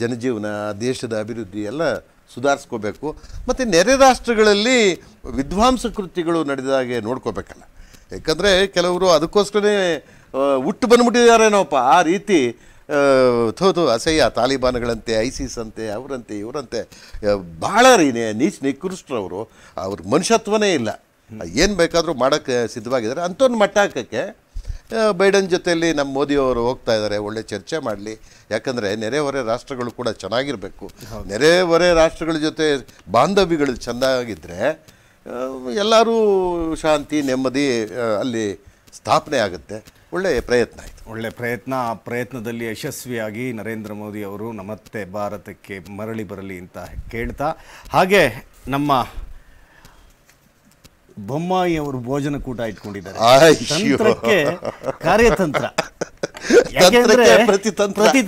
ಜನಜೀವನ ದೇಶದ ಅಭಿವೃದ್ಧಿ ಎಲ್ಲ ಸುಧಾರಿಸ್ಕೋಬೇಕು ಮತ್ತು ನೆರೆ ರಾಷ್ಟ್ರಗಳಲ್ಲಿ ವಿದ್ವಾಂಸ ಕೃತಿಗಳು ನಡೆದಾಗೆ ನೋಡ್ಕೋಬೇಕಲ್ಲ ಯಾಕಂದರೆ ಕೆಲವರು ಅದಕ್ಕೋಸ್ಕರನೇ ಹುಟ್ಟು ಬಂದ್ಬಿಟ್ಟಿದ್ದಾರೇನೋಪ್ಪ ಆ ರೀತಿ ಥೋ ಅಸಹ್ಯ ತಾಲಿಬಾನ್ಗಳಂತೆ ಐಸಿಸ್ ಅಂತೆ ಅವರಂತೆ ಇವರಂತೆ ಭಾಳ ರೀನೇ ನೀಚ ನಿಕೃಷ್ಟರವರು ಅವ್ರ ಮನುಷ್ಯತ್ವನೇ ಇಲ್ಲ ಏನು ಬೇಕಾದರೂ ಮಾಡೋಕ್ಕೆ ಸಿದ್ಧವಾಗಿದ್ದಾರೆ ಅಂಥವ್ನ ಮಟ್ಟ ಹಾಕೋಕ್ಕೆ ಬೈಡನ್ ಜೊತೆಯಲ್ಲಿ ನಮ್ಮ ಮೋದಿಯವರು ಹೋಗ್ತಾ ಇದ್ದಾರೆ ಒಳ್ಳೆ ಚರ್ಚೆ ಮಾಡಲಿ ಯಾಕಂದರೆ ನೆರೆಹೊರೆ ರಾಷ್ಟ್ರಗಳು ಕೂಡ ಚೆನ್ನಾಗಿರಬೇಕು ನೆರೆಹೊರೆ ರಾಷ್ಟ್ರಗಳ ಜೊತೆ ಬಾಂಧವ್ಯಗಳು ಚೆನ್ನಾಗಿದ್ದರೆ ಎಲ್ಲರೂ ಶಾಂತಿ ನೆಮ್ಮದಿ ಅಲ್ಲಿ ಸ್ಥಾಪನೆ ಆಗುತ್ತೆ ಒಳ್ಳೆಯ ಪ್ರಯತ್ನ ಆಯಿತು ಒಳ್ಳೆ ಪ್ರಯತ್ನ ಆ ಪ್ರಯತ್ನದಲ್ಲಿ ಯಶಸ್ವಿಯಾಗಿ ನರೇಂದ್ರ ಮೋದಿ ಅವರು ನಮ್ಮತ್ತೆ ಭಾರತಕ್ಕೆ ಮರಳಿ ಬರಲಿ ಅಂತ ಕೇಳ್ತಾ ಹಾಗೆ ನಮ್ಮ ಬೊಮ್ಮಾಯಿ ಅವರು ಭೋಜನ ಕೂಟ ಇಟ್ಕೊಂಡಿದ್ದಾರೆ ಕಾರ್ಯತಂತ್ರ <laughs> ಕಾರ್ಯತಂತ್ರ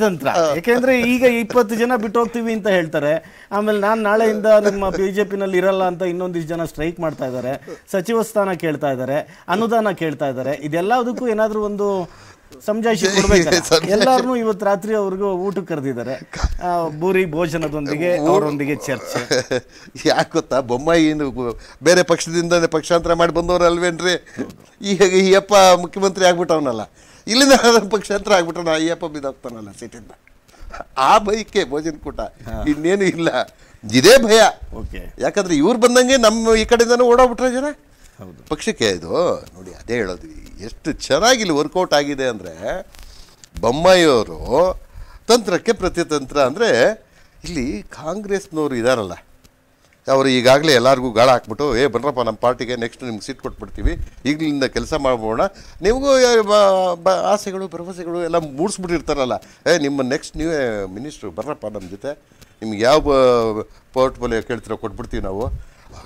ತಂತ್ರ ಯಾಕೆಂದ್ರೆ ಈಗ ಇಪ್ಪತ್ತು ಜನ ಬಿಟ್ಟು ಹೋಗ್ತೀವಿ ಅಂತ ಹೇಳ್ತಾರೆ ಆಮೇಲೆ ನಾನು ನಾಳೆಯಿಂದ ನಿಮ್ಮ ಬಿಜೆಪಿನಲ್ಲಿ ಇರಲ್ಲ ಅಂತ ಇನ್ನೊಂದಿಷ್ಟು ಜನ ಸ್ಟ್ರೈಕ್ ಮಾಡ್ತಾ ಇದ್ದಾರೆ ಸಚಿವ ಸ್ಥಾನ ಕೇಳ್ತಾ ಇದ್ದಾರೆ ಅನುದಾನ ಕೇಳ್ತಾ ಇದ್ದಾರೆ ಇದೆಲ್ಲದಕ್ಕೂ ಏನಾದರೂ ಒಂದು ಸಂಜಾಯಿಸಿ ಎಲ್ಲಾರನು ಇವತ್ತು ರಾತ್ರಿ ಅವ್ರಿಗೂ ಊಟಕ್ಕೆ ಕರೆದಿದ್ದಾರೆ ಬೂರಿ ಭೋಜನದೊಂದಿಗೆ ಅವರೊಂದಿಗೆ ಚರ್ಚೆ <laughs> ಯಾಕೆ ಗೊತ್ತಾ ಬೊಮ್ಮಾಯಿ ಬೇರೆ ಪಕ್ಷದಿಂದ ಪಕ್ಷಾಂತರ ಮಾಡಿ ಬಂದವರು ಅಲ್ವೇನ್ರಿ ಈಗ ಈ ಅಪ್ಪ ಮುಖ್ಯಮಂತ್ರಿ ಆಗ್ಬಿಟ್ಟವನಲ್ಲ ಇಲ್ಲಿಂದ ಪಕ್ಷಾಂತರ ಆಗ್ಬಿಟ್ಟವನ ಈ ಅಪ್ಪ ಬಿದ್ದಾಗ್ತಾನಲ್ಲ ಸೀಟಿಂದ ಆ ಭಯಕ್ಕೆ ಭೋಜನ ಕೂಟ ಇನ್ನೇನು ಇಲ್ಲ ಇದೇ ಭಯ ಓಕೆ ಯಾಕಂದ್ರೆ ಇವ್ರು ಬಂದಂಗೆ ನಮ್ಮ ಈ ಕಡೆಯಿಂದನೂ ಓಡೋಗ್ಬಿಟ್ರೆ ಜನ ಹೌದು ಪಕ್ಷಕ್ಕೆ ಇದು ನೋಡಿ ಅದೇ ಹೇಳೋದು ಎಷ್ಟು ಚೆನ್ನಾಗಿಲ್ಲಿ ವರ್ಕೌಟ್ ಆಗಿದೆ ಅಂದರೆ ಬೊಮ್ಮಾಯಿಯವರು ತಂತ್ರಕ್ಕೆ ಪ್ರತಿತಂತ್ರ ಅಂದರೆ ಇಲ್ಲಿ ಕಾಂಗ್ರೆಸ್ನವರು ಇದ್ದಾರಲ್ಲ ಅವರು ಈಗಾಗಲೇ ಎಲ್ಲರಿಗೂ ಗಾಳ ಹಾಕ್ಬಿಟ್ಟು ಏ ಬನ್ರಪ್ಪ ನಮ್ಮ ಪಾರ್ಟಿಗೆ ನೆಕ್ಸ್ಟ್ ನಿಮ್ಗೆ ಸೀಟ್ ಕೊಟ್ಬಿಡ್ತೀವಿ ಈಗಲಿಂದ ಕೆಲಸ ಮಾಡ್ಬೋಣ ನಿಮಗೂ ಆಸೆಗಳು ಭರವಸೆಗಳು ಎಲ್ಲ ಮೂಡಿಸ್ಬಿಟ್ಟಿರ್ತಾರಲ್ಲ ಏ ನಿಮ್ಮ ನೆಕ್ಸ್ಟ್ ನೀವೇ ಮಿನಿಸ್ಟ್ರು ಬರ್ರಪ್ಪ ನಮ್ಮ ಜೊತೆ ನಿಮ್ಗೆ ಯಾವ ಪೋರ್ಟ್ಫೋಲಿಯೋ ಕೇಳ್ತಿರೋ ಕೊಟ್ಬಿಡ್ತೀವಿ ನಾವು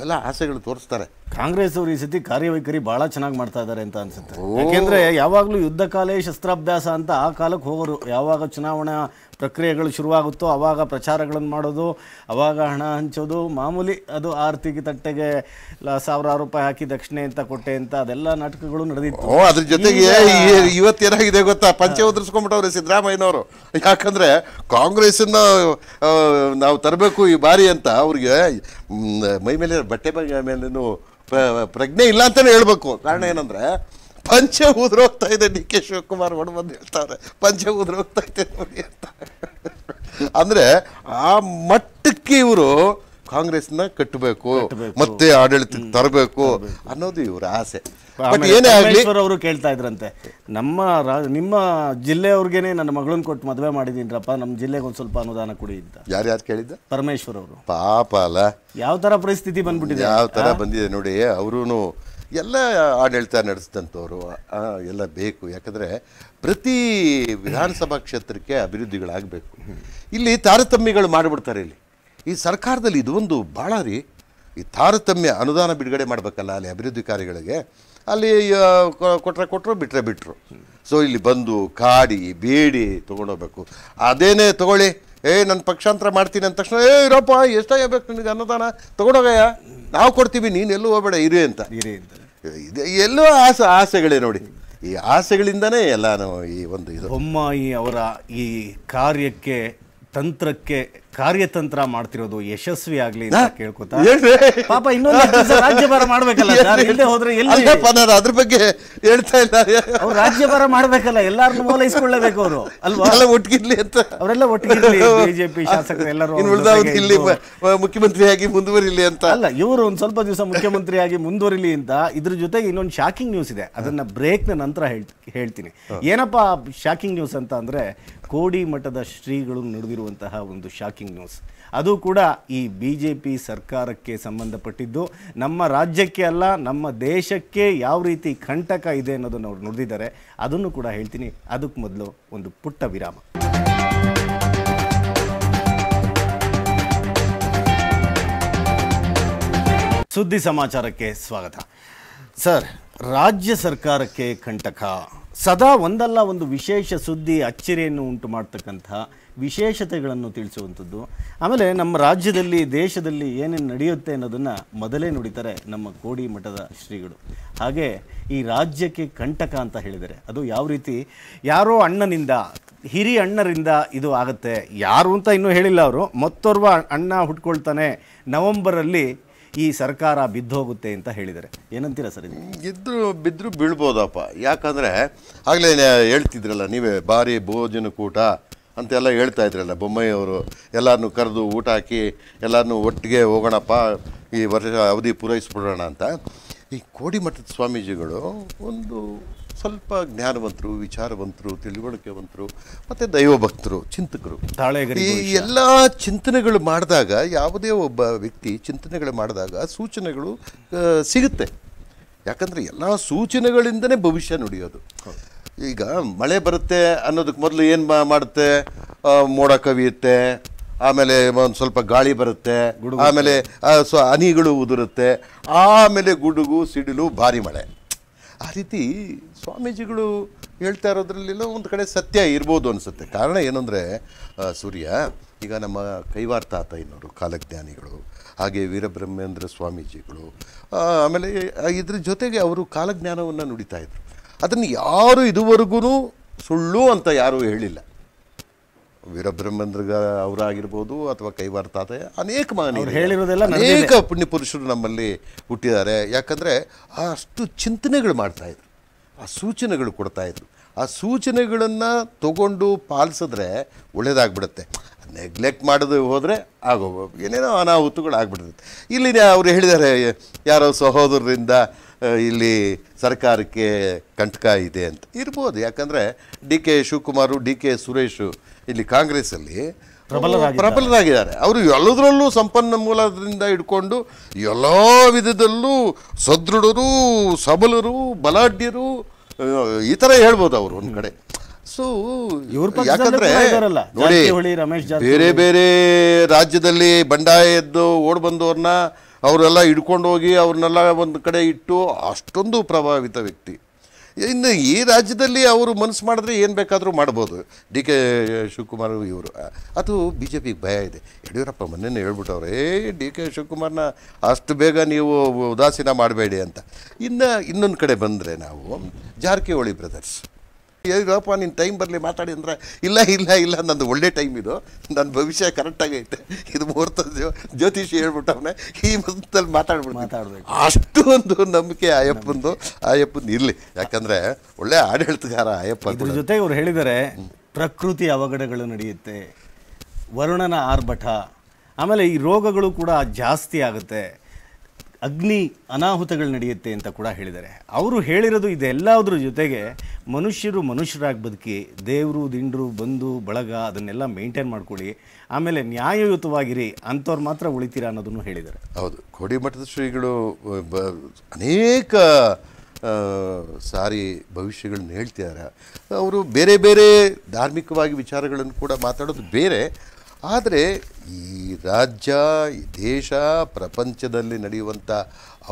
ಎಲ್ಲ ಆಸೆಗಳು ತೋರಿಸ್ತಾರೆ ಕಾಂಗ್ರೆಸ್ ಅವರು ಈ ಸತಿ ಕಾರ್ಯವೈಖರಿ ಬಹಳ ಚೆನ್ನಾಗಿ ಮಾಡ್ತಾ ಇದ್ದಾರೆ ಅಂತ ಅನ್ಸುತ್ತೆ ಯಾಕೆಂದ್ರೆ ಯಾವಾಗಲೂ ಯುದ್ಧ ಕಾಲೇ ಶಸ್ತ್ರಾಭ್ಯಾಸ ಅಂತ ಆ ಕಾಲಕ್ಕೆ ಹೋಗೋರು ಯಾವಾಗ ಚುನಾವಣಾ ಪ್ರಕ್ರಿಯೆಗಳು ಶುರುವಾಗುತ್ತೋ ಆವಾಗ ಪ್ರಚಾರಗಳನ್ನು ಮಾಡೋದು ಆವಾಗ ಹಣ ಹಂಚೋದು ಮಾಮೂಲಿ ಅದು ಆರ್ತಿಗೆ ತಟ್ಟೆಗೆ ಸಾವಿರಾರು ರೂಪಾಯಿ ಹಾಕಿ ದಕ್ಷಿಣ ಅಂತ ಕೊಟ್ಟೆ ಅಂತ ಅದೆಲ್ಲ ನಾಟಕಗಳು ನಡೆದಿತ್ತು ಅದ್ರ ಜೊತೆಗೆ ಇವತ್ತೇನಾಗಿದೆ ಗೊತ್ತಾ ಪಂಚ ಉದ್ರಿಸ್ಕೊಂಡ್ಬಿಟ್ಟವ್ರೆ ಸಿದ್ದರಾಮಯ್ಯನವರು ಯಾಕಂದರೆ ಕಾಂಗ್ರೆಸ್ಸನ್ನು ನಾವು ತರಬೇಕು ಈ ಬಾರಿ ಅಂತ ಅವ್ರಿಗೆ ಮೈ ಮೇಲೆ ಬಟ್ಟೆ ಮೇಲೆ ಪ್ರಜ್ಞೆ ಇಲ್ಲ ಅಂತಲೇ ಹೇಳಬೇಕು ಕಾರಣ ಏನಂದರೆ ಪಂಚೆ ಹೋಗ್ತಾ ಇದೆ ಡಿ ಕೆ ಶಿವಕುಮಾರ್ ಒಡ್ ಬಂದು ಹೇಳ್ತಾರೆ ಪಂಚೆ ಹೋಗ್ತಾ ಇದೆ ನೋಡಿ ಅಂತ ಅಂದ್ರೆ ಆ ಮಟ್ಟಕ್ಕೆ ಇವರು ಕಾಂಗ್ರೆಸ್ನ ಕಟ್ಟಬೇಕು ಮತ್ತೆ ಆಡಳಿತ ತರಬೇಕು ಅನ್ನೋದು ಇವರ ಆಸೆ ಏನೇ ಆಗಲಿ ಅವರು ಕೇಳ್ತಾ ಇದ್ರಂತೆ ನಮ್ಮ ರಾ ನಿಮ್ಮ ಜಿಲ್ಲೆಯವ್ರಿಗೆ ನನ್ನ ಮಗಳನ್ನ ಕೊಟ್ಟು ಮದುವೆ ಮಾಡಿದೀನ್ರಪ್ಪ ನಮ್ಮ ಜಿಲ್ಲೆಗೆ ಒಂದ್ ಸ್ವಲ್ಪ ಅನುದಾನ ಕೊಡಿ ಅಂತ ಯಾರ್ಯಾರು ಕೇಳಿದ್ದ ಪರಮೇಶ್ವರ್ ಅವರು ಪಾಪ ಅಲ್ಲ ಯಾವ ತರ ಪರಿಸ್ಥಿತಿ ಬಂದ್ಬಿಟ್ಟಿದೆ ಯಾವ ತರ ಬಂದಿದೆ ನೋಡಿ ಅವರು ಎಲ್ಲ ಆಡಳಿತ ನಡೆಸಿದಂಥವ್ರು ಎಲ್ಲ ಬೇಕು ಯಾಕಂದರೆ ಪ್ರತಿ ವಿಧಾನಸಭಾ ಕ್ಷೇತ್ರಕ್ಕೆ ಅಭಿವೃದ್ಧಿಗಳಾಗಬೇಕು ಇಲ್ಲಿ ತಾರತಮ್ಯಗಳು ಮಾಡಿಬಿಡ್ತಾರೆ ಇಲ್ಲಿ ಈ ಸರ್ಕಾರದಲ್ಲಿ ಇದೊಂದು ಭಾಳ ರೀ ಈ ತಾರತಮ್ಯ ಅನುದಾನ ಬಿಡುಗಡೆ ಮಾಡಬೇಕಲ್ಲ ಅಲ್ಲಿ ಅಭಿವೃದ್ಧಿ ಕಾರ್ಯಗಳಿಗೆ ಅಲ್ಲಿ ಕೊಟ್ಟರೆ ಕೊಟ್ಟರು ಬಿಟ್ಟರೆ ಬಿಟ್ಟರು ಸೊ ಇಲ್ಲಿ ಬಂದು ಕಾಡಿ ಬೇಡಿ ತೊಗೊಂಡೋಗ್ಬೇಕು ಅದೇನೇ ತೊಗೊಳ್ಳಿ ಏ ನನ್ನ ಪಕ್ಷಾಂತರ ಮಾಡ್ತೀನಿ ಅಂದ ತಕ್ಷಣ ಏ ಇರಪ್ಪ ಎಷ್ಟಾಗಬೇಕು ನಿನಗೆ ಅನುದಾನ ತೊಗೊಂಡೋಗಯ್ಯ ನಾವು ಕೊಡ್ತೀವಿ ನೀನು ಎಲ್ಲೂ ಹೋಗಬೇಡ ಇರಿ ಅಂತ ಇರಿ ಎಲ್ಲೋ ಆಸೆ ಆಸೆಗಳೇ ನೋಡಿ ಈ ಆಸೆಗಳಿಂದನೇ ಎಲ್ಲ ಈ ಒಂದು ಇದು ಬೊಮ್ಮಾಯಿ ಅವರ ಈ ಕಾರ್ಯಕ್ಕೆ ತಂತ್ರಕ್ಕೆ ಕಾರ್ಯತಂತ್ರ ಮಾಡ್ತಿರೋದು ಯಶಸ್ವಿ ಆಗ್ಲಿ ಪಾಪ ಇನ್ನೊಂದು ರಾಜ್ಯಭಾರ ಮಾಡ್ಬೇಕಲ್ಲ ಹೋದ್ರೆ ಅದ್ರ ಬಗ್ಗೆ ಹೇಳ್ತಾ ಇಲ್ಲ ರಾಜ್ಯಭಾರ ಮಾಡ್ಬೇಕಲ್ಲ ಎಲ್ಲಾರನ್ನು ಓಲೈಸ್ಕೊಳ್ಳೇಬೇಕು ಅವರು ಅಲ್ವಾ ಎಲ್ಲ ಒಟ್ಟಿಗಿರ್ಲಿ ಅಂತ ಅವರೆಲ್ಲ ಒಟ್ಟಿಗಿರ್ಲಿ ಬಿಜೆಪಿ <laughs> ಶಾಸಕರು ಎಲ್ಲರೂ ಇಲ್ಲಿ ಮುಖ್ಯಮಂತ್ರಿಯಾಗಿ ಮುಂದುವರಿಲಿ ಅಂತ ಅಲ್ಲ ಇವರು ಒಂದ್ ಸ್ವಲ್ಪ ದಿವಸ ಮುಖ್ಯಮಂತ್ರಿಯಾಗಿ ಮುಂದುವರಿಲಿ ಅಂತ ಇದ್ರ ಜೊತೆಗೆ ಇನ್ನೊಂದು ಶಾಕಿಂಗ್ ನ್ಯೂಸ್ ಇದೆ ಅದನ್ನ ಬ್ರೇಕ್ ನ ನಂತರ ಹೇಳ್ತೀನಿ ಏನಪ್ಪಾ ಶಾಕಿಂಗ್ ನ್ಯೂಸ್ ಅಂತ ಅಂದ್ರೆ ಕೋಡಿ ಮಠದ ಶ್ರೀಗಳು ನಡೆದಿರುವಂತಹ ಒಂದು ಶಾಕಿಂಗ್ ಬ್ರೇಕಿಂಗ್ ನ್ಯೂಸ್ ಅದು ಕೂಡ ಈ ಬಿ ಜೆ ಪಿ ಸರ್ಕಾರಕ್ಕೆ ಸಂಬಂಧಪಟ್ಟಿದ್ದು ನಮ್ಮ ರಾಜ್ಯಕ್ಕೆ ಅಲ್ಲ ನಮ್ಮ ದೇಶಕ್ಕೆ ಯಾವ ರೀತಿ ಕಂಟಕ ಇದೆ ಅನ್ನೋದನ್ನು ಅವ್ರು ನುಡಿದಿದ್ದಾರೆ ಅದನ್ನು ಕೂಡ ಹೇಳ್ತೀನಿ ಅದಕ್ಕೆ ಮೊದಲು ಒಂದು ಪುಟ್ಟ ವಿರಾಮ ಸುದ್ದಿ ಸಮಾಚಾರಕ್ಕೆ ಸ್ವಾಗತ ಸರ್ ರಾಜ್ಯ ಸರ್ಕಾರಕ್ಕೆ ಕಂಟಕ ಸದಾ ಒಂದಲ್ಲ ಒಂದು ವಿಶೇಷ ಸುದ್ದಿ ಅಚ್ಚರಿಯನ್ನು ಉಂಟು ಮಾಡ್ತಕ್ಕಂಥ ವಿಶೇಷತೆಗಳನ್ನು ತಿಳಿಸುವಂಥದ್ದು ಆಮೇಲೆ ನಮ್ಮ ರಾಜ್ಯದಲ್ಲಿ ದೇಶದಲ್ಲಿ ಏನೇನು ನಡೆಯುತ್ತೆ ಅನ್ನೋದನ್ನು ಮೊದಲೇ ನುಡಿತಾರೆ ನಮ್ಮ ಕೋಡಿ ಮಠದ ಶ್ರೀಗಳು ಹಾಗೆ ಈ ರಾಜ್ಯಕ್ಕೆ ಕಂಟಕ ಅಂತ ಹೇಳಿದರೆ ಅದು ಯಾವ ರೀತಿ ಯಾರೋ ಅಣ್ಣನಿಂದ ಹಿರಿ ಅಣ್ಣರಿಂದ ಇದು ಆಗುತ್ತೆ ಯಾರು ಅಂತ ಇನ್ನೂ ಹೇಳಿಲ್ಲ ಅವರು ಮತ್ತೊರ್ವ ಅಣ್ಣ ಹುಟ್ಕೊಳ್ತಾನೆ ನವಂಬರಲ್ಲಿ ಈ ಸರ್ಕಾರ ಬಿದ್ದೋಗುತ್ತೆ ಅಂತ ಹೇಳಿದ್ದಾರೆ ಏನಂತೀರಾ ಸರ್ ಇದ್ರು ಬಿದ್ದರೂ ಬೀಳ್ಬೋದಪ್ಪ ಯಾಕಂದರೆ ಆಗಲೇ ಹೇಳ್ತಿದ್ರಲ್ಲ ನೀವೇ ಭಾರಿ ಭೋಜನ ಕೂಟ ಅಂತೆಲ್ಲ ಹೇಳ್ತಾ ಇದ್ರಲ್ಲ ಬೊಮ್ಮಾಯಿಯವರು ಎಲ್ಲರನ್ನೂ ಕರೆದು ಊಟ ಹಾಕಿ ಎಲ್ಲರನ್ನೂ ಒಟ್ಟಿಗೆ ಹೋಗೋಣಪ್ಪ ಈ ವರ್ಷ ಅವಧಿ ಪೂರೈಸ್ಬಿಡೋಣ ಅಂತ ಈ ಕೋಡಿಮಠದ ಸ್ವಾಮೀಜಿಗಳು ಒಂದು ಸ್ವಲ್ಪ ಜ್ಞಾನವಂತರು ವಿಚಾರವಂತರು ತಿಳುವಳಿಕೆವಂತರು ಮತ್ತು ದೈವಭಕ್ತರು ಚಿಂತಕರು ಈ ಎಲ್ಲ ಚಿಂತನೆಗಳು ಮಾಡಿದಾಗ ಯಾವುದೇ ಒಬ್ಬ ವ್ಯಕ್ತಿ ಚಿಂತನೆಗಳು ಮಾಡಿದಾಗ ಸೂಚನೆಗಳು ಸಿಗುತ್ತೆ ಯಾಕಂದರೆ ಎಲ್ಲ ಸೂಚನೆಗಳಿಂದನೇ ಭವಿಷ್ಯ ನುಡಿಯೋದು ಈಗ ಮಳೆ ಬರುತ್ತೆ ಅನ್ನೋದಕ್ಕೆ ಮೊದಲು ಏನು ಮಾಡುತ್ತೆ ಮೋಡ ಕವಿಯುತ್ತೆ ಆಮೇಲೆ ಒಂದು ಸ್ವಲ್ಪ ಗಾಳಿ ಬರುತ್ತೆ ಆಮೇಲೆ ಸ್ವ ಹನಿಗಳು ಉದುರುತ್ತೆ ಆಮೇಲೆ ಗುಡುಗು ಸಿಡಿಲು ಭಾರಿ ಮಳೆ ಆ ರೀತಿ ಸ್ವಾಮೀಜಿಗಳು ಹೇಳ್ತಾ ಇರೋದ್ರಲ್ಲೆಲ್ಲ ಒಂದು ಕಡೆ ಸತ್ಯ ಇರ್ಬೋದು ಅನಿಸುತ್ತೆ ಕಾರಣ ಏನಂದರೆ ಸೂರ್ಯ ಈಗ ನಮ್ಮ ಕೈವಾರ್ತಾತ ಇನ್ನೋರು ಕಾಲಜ್ಞಾನಿಗಳು ಹಾಗೆ ವೀರಬ್ರಹ್ಮೇಂದ್ರ ಸ್ವಾಮೀಜಿಗಳು ಆಮೇಲೆ ಇದ್ರ ಜೊತೆಗೆ ಅವರು ಕಾಲಜ್ಞಾನವನ್ನು ನುಡಿತಾ ಇದ್ರು ಅದನ್ನು ಯಾರು ಇದುವರೆಗೂ ಸುಳ್ಳು ಅಂತ ಯಾರೂ ಹೇಳಿಲ್ಲ ವೀರಬ್ರಹ್ಮೇಂದ್ರ ಅವರಾಗಿರ್ಬೋದು ಅಥವಾ ಕೈವಾರ ತಾತೆ ಅನೇಕ ಮಾನಿ ಹೇಳಿರೋದೆಲ್ಲ ಅನೇಕ ಪುಣ್ಯಪುರುಷರು ನಮ್ಮಲ್ಲಿ ಹುಟ್ಟಿದ್ದಾರೆ ಯಾಕಂದರೆ ಅಷ್ಟು ಚಿಂತನೆಗಳು ಮಾಡ್ತಾಯಿದ್ರು ಆ ಸೂಚನೆಗಳು ಕೊಡ್ತಾಯಿದ್ರು ಆ ಸೂಚನೆಗಳನ್ನು ತಗೊಂಡು ಪಾಲಿಸಿದ್ರೆ ಒಳ್ಳೇದಾಗ್ಬಿಡುತ್ತೆ ನೆಗ್ಲೆಕ್ಟ್ ಮಾಡೋದು ಹೋದರೆ ಆಗೋ ಏನೇನೋ ಅನಾಹುತಗಳು ಆಗ್ಬಿಡ್ತೈತೆ ಇಲ್ಲಿ ಅವ್ರು ಹೇಳಿದ್ದಾರೆ ಯಾರೋ ಸಹೋದರರಿಂದ ಇಲ್ಲಿ ಸರ್ಕಾರಕ್ಕೆ ಕಂಟಕ ಇದೆ ಅಂತ ಇರ್ಬೋದು ಯಾಕಂದರೆ D K Shivakumar D K Suresh ಇಲ್ಲಿ ಕಾಂಗ್ರೆಸ್ಸಲ್ಲಿ ಪ್ರಬಲರಾಗಿದ್ದಾರೆ ಅವರು ಎಲ್ಲದರಲ್ಲೂ ಸಂಪನ್ಮೂಲದಿಂದ ಹಿಡ್ಕೊಂಡು ಎಲ್ಲ ವಿಧದಲ್ಲೂ ಸದೃಢರು ಸಬಲರು ಬಲಾಢ್ಯರು ಈ ಥರ ಹೇಳ್ಬೋದು ಅವರು ಒಂದು ಕಡೆ ಸೊ ಯಾಕಂದ್ರೆ ನೋಡಿ ಬೇರೆ ಬೇರೆ ರಾಜ್ಯದಲ್ಲಿ ಬಂಡಾಯದ್ದು ಓಡ್ ಬಂದವರನ್ನ ಅವರೆಲ್ಲ ಹಿಡ್ಕೊಂಡು ಹೋಗಿ ಅವ್ರನ್ನೆಲ್ಲ ಒಂದು ಕಡೆ ಇಟ್ಟು ಅಷ್ಟೊಂದು ಪ್ರಭಾವಿತ ವ್ಯಕ್ತಿ ಇನ್ನು ಈ ರಾಜ್ಯದಲ್ಲಿ ಅವರು ಮನಸ್ಸು ಮಾಡಿದ್ರೆ ಏನು ಬೇಕಾದರೂ ಮಾಡ್ಬೋದು ಡಿ ಕೆ ಶಿವಕುಮಾರ್ ಇವರು ಅದು ಬಿ ಜೆ ಪಿಗೆ ಭಯ ಇದೆ ಯಡಿಯೂರಪ್ಪ ಮೊನ್ನೆ ಹೇಳ್ಬಿಟ್ಟವ್ರೆ ಏ ಡಿ ಕೆ ಶಿವಕುಮಾರ್ನ ಅಷ್ಟು ಬೇಗ ನೀವು ಉದಾಸೀನ ಮಾಡಬೇಡಿ ಅಂತ ಇನ್ನು ಇನ್ನೊಂದು ಕಡೆ ಬಂದರೆ ನಾವು ಜಾರಕಿಹೊಳಿ ಬ್ರದರ್ಸ್ ಹೇಳಿರಪ್ಪ ನಿನ್ನ ಟೈಮ್ ಬರಲಿ ಮಾತಾಡಿ ಅಂದ್ರೆ ಇಲ್ಲ ಇಲ್ಲ ಇಲ್ಲ ನಂದು ಒಳ್ಳೆ ಟೈಮ್ ಇದು ನನ್ನ ಭವಿಷ್ಯ ಕರೆಕ್ಟಾಗಿ ಐತೆ ಇದು ಮುಹೂರ್ತದ ಜ್ಯೋತಿಷಿ ಹೇಳ್ಬಿಟ್ಟವನೇ ಈ ಮೊದಲಲ್ಲಿ ಮಾತಾಡ್ಬಿಟ್ಟು ಮಾತಾಡಬೇಕು ಅಷ್ಟು ಒಂದು ನಂಬಿಕೆ ಆಯಪ್ಪಂದು ಆಯಪ್ಪಂದು ಇರಲಿ ಯಾಕಂದರೆ ಒಳ್ಳೆ ಆಡಳಿತಗಾರ ಆಯಪ್ಪ ಇದ್ರ ಜೊತೆ ಅವ್ರು ಹೇಳಿದರೆ ಪ್ರಕೃತಿ ಅವಘಡಗಳು ನಡೆಯುತ್ತೆ ವರುಣನ ಆರ್ಭಟ ಆಮೇಲೆ ಈ ರೋಗಗಳು ಕೂಡ ಜಾಸ್ತಿ ಆಗುತ್ತೆ ಅಗ್ನಿ ಅನಾಹುತಗಳು ನಡೆಯುತ್ತೆ ಅಂತ ಕೂಡ ಹೇಳಿದ್ದಾರೆ ಅವರು ಹೇಳಿರೋದು ಇದೆಲ್ಲದರ ಜೊತೆಗೆ ಮನುಷ್ಯರು ಮನುಷ್ಯರಾಗಿ ಬದುಕಿ ದೇವರು ದಿಂಡ್ರು ಬಂಧು ಬಳಗ ಅದನ್ನೆಲ್ಲ ಮೇಂಟೈನ್ ಮಾಡ್ಕೊಳ್ಳಿ ಆಮೇಲೆ ನ್ಯಾಯಯುತವಾಗಿರಿ ಅಂಥವ್ರು ಮಾತ್ರ ಉಳಿತೀರಾ ಅನ್ನೋದನ್ನು ಹೇಳಿದ್ದಾರೆ ಹೌದು ಕೋಡಿಮಠದ ಶ್ರೀಗಳು ಅನೇಕ ಸಾರಿ ಭವಿಷ್ಯಗಳನ್ನ ಹೇಳ್ತಿದ್ದಾರೆ ಅವರು ಬೇರೆ ಬೇರೆ ಧಾರ್ಮಿಕವಾಗಿ ವಿಚಾರಗಳನ್ನು ಕೂಡ ಮಾತಾಡೋದು ಬೇರೆ ಆದರೆ ಈ ರಾಜ್ಯ ದೇಶ ಪ್ರಪಂಚದಲ್ಲಿ ನಡೆಯುವಂಥ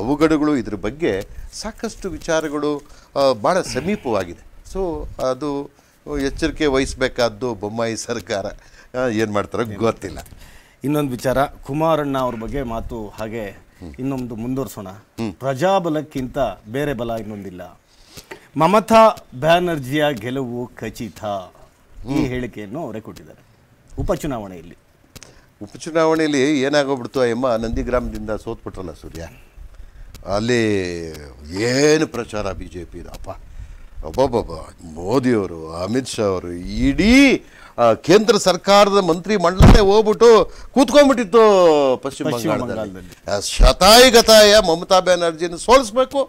ಅವಘಡಗಳು ಇದ್ರ ಬಗ್ಗೆ ಸಾಕಷ್ಟು ವಿಚಾರಗಳು ಭಾಳ ಸಮೀಪವಾಗಿದೆ ಸೊ ಅದು ಎಚ್ಚರಿಕೆ ವಹಿಸಬೇಕಾದ್ದು ಬೊಮ್ಮಾಯಿ ಸರ್ಕಾರ ಏನು ಮಾಡ್ತಾರೋ ಗೊತ್ತಿಲ್ಲ ಇನ್ನೊಂದು ವಿಚಾರ ಕುಮಾರಣ್ಣ ಅವ್ರ ಬಗ್ಗೆ ಮಾತು ಹಾಗೆ ಇನ್ನೊಂದು ಮುಂದುವರಿಸೋಣ ಪ್ರಜಾಬಲಕ್ಕಿಂತ ಬೇರೆ ಬಲ ಇನ್ನೊಂದಿಲ್ಲ ಮಮತಾ ಬ್ಯಾನರ್ಜಿಯ ಗೆಲುವು ಖಚಿತ ಈ ಹೇಳಿಕೆಯನ್ನು ಅವರೇ ಕೊಟ್ಟಿದ್ದಾರೆ ಉಪಚುನಾವಣೆಯಲ್ಲಿ ಉಪಚುನಾವಣೆಯಲ್ಲಿ ಏನಾಗೋಗ್ಬಿಡ್ತು ನಂದಿ ನಂದಿಗ್ರಾಮದಿಂದ ಸೋತ್ಬಿಟ್ರಲ್ಲ ಸೂರ್ಯ ಅಲ್ಲಿ ಏನು ಪ್ರಚಾರ ಬಿ ಜೆ ಪಿ ಅಪ್ಪ ಒಬ್ಬೊಬ್ಬ ಮೋದಿಯವರು ಅಮಿತ್ ಶಾ ಅವರು ಇಡೀ ಕೇಂದ್ರ ಸರ್ಕಾರದ ಮಂತ್ರಿ ಮಂಡಲನೇ ಹೋಗ್ಬಿಟ್ಟು ಕೂತ್ಕೊಂಡ್ಬಿಟ್ಟಿತ್ತು ಪಶ್ಚಿಮ ಬಂಗಾಳದಲ್ಲಿ ಶತಾಯಿಗತಾಯ ಮಮತಾ ಬ್ಯಾನರ್ಜಿಯನ್ನು ಸೋಲಿಸ್ಬೇಕು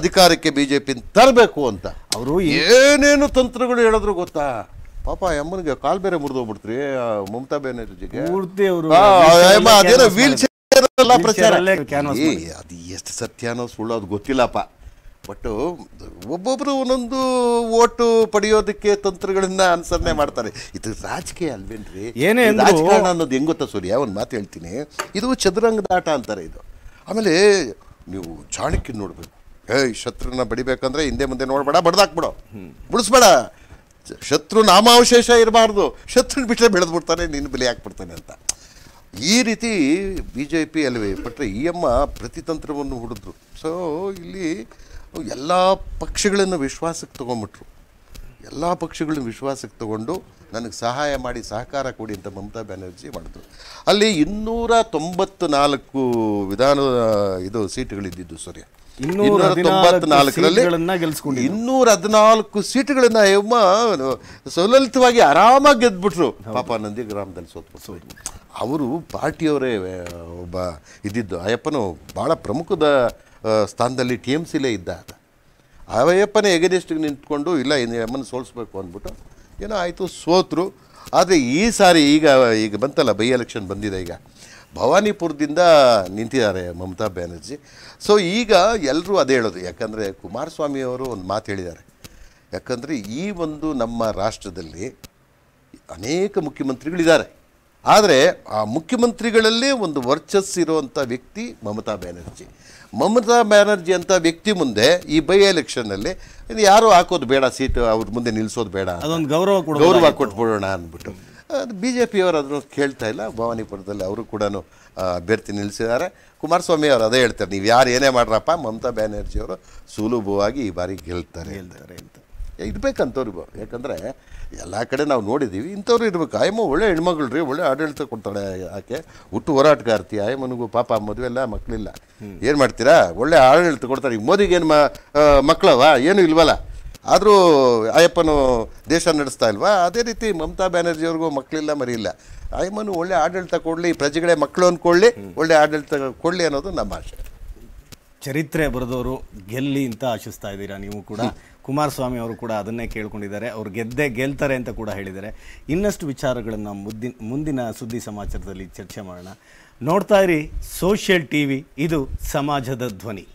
ಅಧಿಕಾರಕ್ಕೆ ಬಿ ಜೆ ಪಿನ ತರಬೇಕು ಅಂತ ಅವರು ಏನೇನು ತಂತ್ರಗಳು ಹೇಳಿದ್ರು ಗೊತ್ತಾ ಪಾಪ ಅಮ್ಮನಿಗೆ ಕಾಲ್ ಬೇರೆ ಮುರಿದೋಗ್ಬಿಡ್ತ್ರಿ ಮಮತಾ ಬ್ಯಾನರ್ಜಿಗೆ ಅದೇನೋ ವೀಲ್ ಚೇರ್ ಪ್ರಚಾರ ಅದು ಎಷ್ಟು ಸತ್ಯನೋ ಸುಳ್ಳು ಅದು ಗೊತ್ತಿಲ್ಲಪ್ಪ ಬಟ್ ಒಬ್ಬೊಬ್ರು ಒಂದೊಂದು ಓಟು ಪಡೆಯೋದಕ್ಕೆ ತಂತ್ರಗಳನ್ನ ಅನುಸರಣೆ ಮಾಡ್ತಾರೆ ಇದು ರಾಜಕೀಯ ಅಲ್ವೇನ್ರಿ ಏನೇ ರಾಜಕಾರಣ ಅನ್ನೋದು ಹೆಂಗ್ ಗೊತ್ತಾ ಸೂರ್ಯ ಒಂದು ಮಾತು ಹೇಳ್ತೀನಿ ಇದು ಚದುರಂಗದ ಆಟ ಅಂತಾರೆ ಇದು ಆಮೇಲೆ ನೀವು ಚಾಣಕ್ಯ ನೋಡ್ಬೇಕು ಏಯ್ ಶತ್ರುನ ಬಡಿಬೇಕಂದ್ರೆ ಹಿಂದೆ ಮುಂದೆ ನೋಡ್ಬೇಡ ಬಡ್ದಾಕ್ಬಿಡೋ ಬಿಡಿಸ್ಬೇಡ ಶತ್ರು ನಾಮಾವಶೇಷ ಇರಬಾರ್ದು ಶತ್ರುನ ಬಿಟ್ಟರೆ ಬೆಳೆದ್ಬಿಡ್ತಾನೆ ನೀನು ಬೆಲೆ ಹಾಕ್ಬಿಡ್ತಾನೆ ಅಂತ ಈ ರೀತಿ ಬಿ ಜೆ ಪಿ ಅಲ್ಲವೇ ಬಟ್ರೆ ಈ ಎಮ್ಮ ಪ್ರತಿತಂತ್ರವನ್ನು ಹುಡಿದ್ರು ಸೊ ಇಲ್ಲಿ ಎಲ್ಲ ಪಕ್ಷಗಳನ್ನು ವಿಶ್ವಾಸಕ್ಕೆ ತೊಗೊಂಬಿಟ್ರು ಎಲ್ಲ ಪಕ್ಷಗಳನ್ನು ವಿಶ್ವಾಸಕ್ಕೆ ತಗೊಂಡು ನನಗೆ ಸಹಾಯ ಮಾಡಿ ಸಹಕಾರ ಕೊಡಿ ಅಂತ ಮಮತಾ ಬ್ಯಾನರ್ಜಿ ಮಾಡಿದ್ರು ಅಲ್ಲಿ ಇನ್ನೂರ ತೊಂಬತ್ತು ನಾಲ್ಕು ವಿಧಾನ ಇದು ಸೀಟುಗಳಿದ್ದಿದ್ದು ಸರಿ ಇನ್ನೂರ ಇನ್ನೂರ ಹದಿನಾಲ್ಕು ಸೀಟುಗಳನ್ನ ಯಮ್ಮ ಸುಲಲಿತವಾಗಿ ಆರಾಮಾಗಿ ಗೆದ್ಬಿಟ್ರು ಪಾಪ ನಂದಿ ಗ್ರಾಮದಲ್ಲಿ ಸೋತ್ಬಿಟ್ರು ಅವರು ಪಾರ್ಟಿಯವರೇ ಒಬ್ಬ ಇದ್ದಿದ್ದು ಅಯ್ಯಪ್ಪನು ಭಾಳ ಪ್ರಮುಖದ ಸ್ಥಾನದಲ್ಲಿ ಟಿ ಎಮ್ ಸಿಲೇ ಇದ್ದ ಆತ ಅವಯ್ಯಪ್ಪನೇ ನಿಂತ್ಕೊಂಡು ಇಲ್ಲ ಅಮ್ಮನ ಸೋಲಿಸ್ಬೇಕು ಅಂದ್ಬಿಟ್ಟು ಏನೋ ಆಯಿತು ಸೋತರು ಆದರೆ ಈ ಸಾರಿ ಈಗ ಈಗ ಬಂತಲ್ಲ ಬೈ ಎಲೆಕ್ಷನ್ ಬಂದಿದೆ ಈಗ ಭವಾನಿಪುರದಿಂದ ನಿಂತಿದ್ದಾರೆ ಮಮತಾ ಬ್ಯಾನರ್ಜಿ ಸೊ ಈಗ ಎಲ್ಲರೂ ಅದೇ ಹೇಳೋದು ಯಾಕಂದರೆ ಕುಮಾರಸ್ವಾಮಿಯವರು ಒಂದು ಮಾತು ಹೇಳಿದ್ದಾರೆ ಯಾಕಂದರೆ ಈ ಒಂದು ನಮ್ಮ ರಾಷ್ಟ್ರದಲ್ಲಿ ಅನೇಕ ಮುಖ್ಯಮಂತ್ರಿಗಳಿದ್ದಾರೆ ಆದರೆ ಆ ಮುಖ್ಯಮಂತ್ರಿಗಳಲ್ಲೇ ಒಂದು ವರ್ಚಸ್ಸಿರುವಂಥ ವ್ಯಕ್ತಿ ಮಮತಾ ಬ್ಯಾನರ್ಜಿ ಮಮತಾ ಬ್ಯಾನರ್ಜಿ ಅಂತ ವ್ಯಕ್ತಿ ಮುಂದೆ ಈ ಬೈ ಎಲೆಕ್ಷನ್ನಲ್ಲಿ ಇದು ಯಾರು ಹಾಕೋದು ಬೇಡ ಸೀಟು ಅವ್ರ ಮುಂದೆ ನಿಲ್ಲಿಸೋದು ಬೇಡ ಅದೊಂದು ಗೌರವ ಗೌರವ ಕೊಟ್ಬಿಡೋಣ ಅಂದ್ಬಿಟ್ಟು ಅದು ಬಿ ಜೆ ಪಿಯವರು ಅದನ್ನು ಕೇಳ್ತಾ ಇಲ್ಲ ಭವಾನಿಪುರದಲ್ಲಿ ಅವರು ಕೂಡ ಅಭ್ಯರ್ಥಿ ನಿಲ್ಲಿಸಿದ್ದಾರೆ ಕುಮಾರಸ್ವಾಮಿ ಅವರು ಅದೇ ಹೇಳ್ತಾರೆ ನೀವು ಯಾರು ಏನೇ ಮಾಡ್ರಪ್ಪ ಮಮತಾ ಬ್ಯಾನರ್ಜಿಯವರು ಸುಲಭವಾಗಿ ಈ ಬಾರಿ ಗೆಲ್ತಾರೆ ಹೇಳ್ತಾರೆ ಅಂತ ಇದು ಯಾಕಂದರೆ ಎಲ್ಲ ಕಡೆ ನಾವು ನೋಡಿದ್ದೀವಿ ಇಂಥವ್ರು ಇರಬೇಕು ಆಯಮ್ಮ ಒಳ್ಳೆ ಹೆಣ್ಮಗಳು ರೀ ಒಳ್ಳೆ ಆಡಳಿತ ಕೊಡ್ತಾಳೆ ಆಕೆ ಹುಟ್ಟು ಹೋರಾಟಗಾರ್ತಿ ಆಯಮ್ಮನಿಗೂ ಪಾಪ ಮದುವೆ ಎಲ್ಲ ಮಕ್ಕಳಿಲ್ಲ ಏನು ಮಾಡ್ತೀರಾ ಒಳ್ಳೆ ಆಡಳಿತ ಕೊಡ್ತಾರೆ ಈಗ ಮೋದಿಗೇನು ಮಕ್ಕಳವ ಏನು ಇಲ್ವಲ್ಲ ಆದರೂ ಆಯಪ್ಪನು ದೇಶ ನಡೆಸ್ತಾ ಇಲ್ವಾ ಅದೇ ರೀತಿ ಮಮತಾ ಬ್ಯಾನರ್ಜಿಯವ್ರಿಗೂ ಮಕ್ಕಳಿಲ್ಲ ಮರಿಯಿಲ್ಲ ಆಯಮ್ಮನು ಒಳ್ಳೆ ಆಡಳಿತ ಕೊಡಲಿ ಪ್ರಜೆಗಳೇ ಮಕ್ಕಳು ಅಂದ್ಕೊಳ್ಳಿ ಒಳ್ಳೆ ಆಡಳಿತ ಕೊಡಲಿ ಅನ್ನೋದು ನಮ್ಮ ಆಶೆ ಚರಿತ್ರೆ ಬರೆದವರು ಗೆಲ್ಲಿ ಅಂತ ಆಶಿಸ್ತಾ ಇದ್ದೀರಾ ನೀವು ಕೂಡ ಕುಮಾರಸ್ವಾಮಿ ಅವರು ಕೂಡ ಅದನ್ನೇ ಕೇಳ್ಕೊಂಡಿದ್ದಾರೆ ಅವ್ರು ಗೆದ್ದೇ ಗೆಲ್ತಾರೆ ಅಂತ ಕೂಡ ಹೇಳಿದ್ದಾರೆ ಇನ್ನಷ್ಟು ವಿಚಾರಗಳನ್ನು ಮುದ್ದಿನ ಮುಂದಿನ ಸುದ್ದಿ ಸಮಾಚಾರದಲ್ಲಿ ಚರ್ಚೆ ಮಾಡೋಣ ನೋಡ್ತಾ ಇರಿ ಸೋಷಿಯಲ್ ಟಿ ವಿ ಇದು ಸಮಾಜದ ಧ್ವನಿ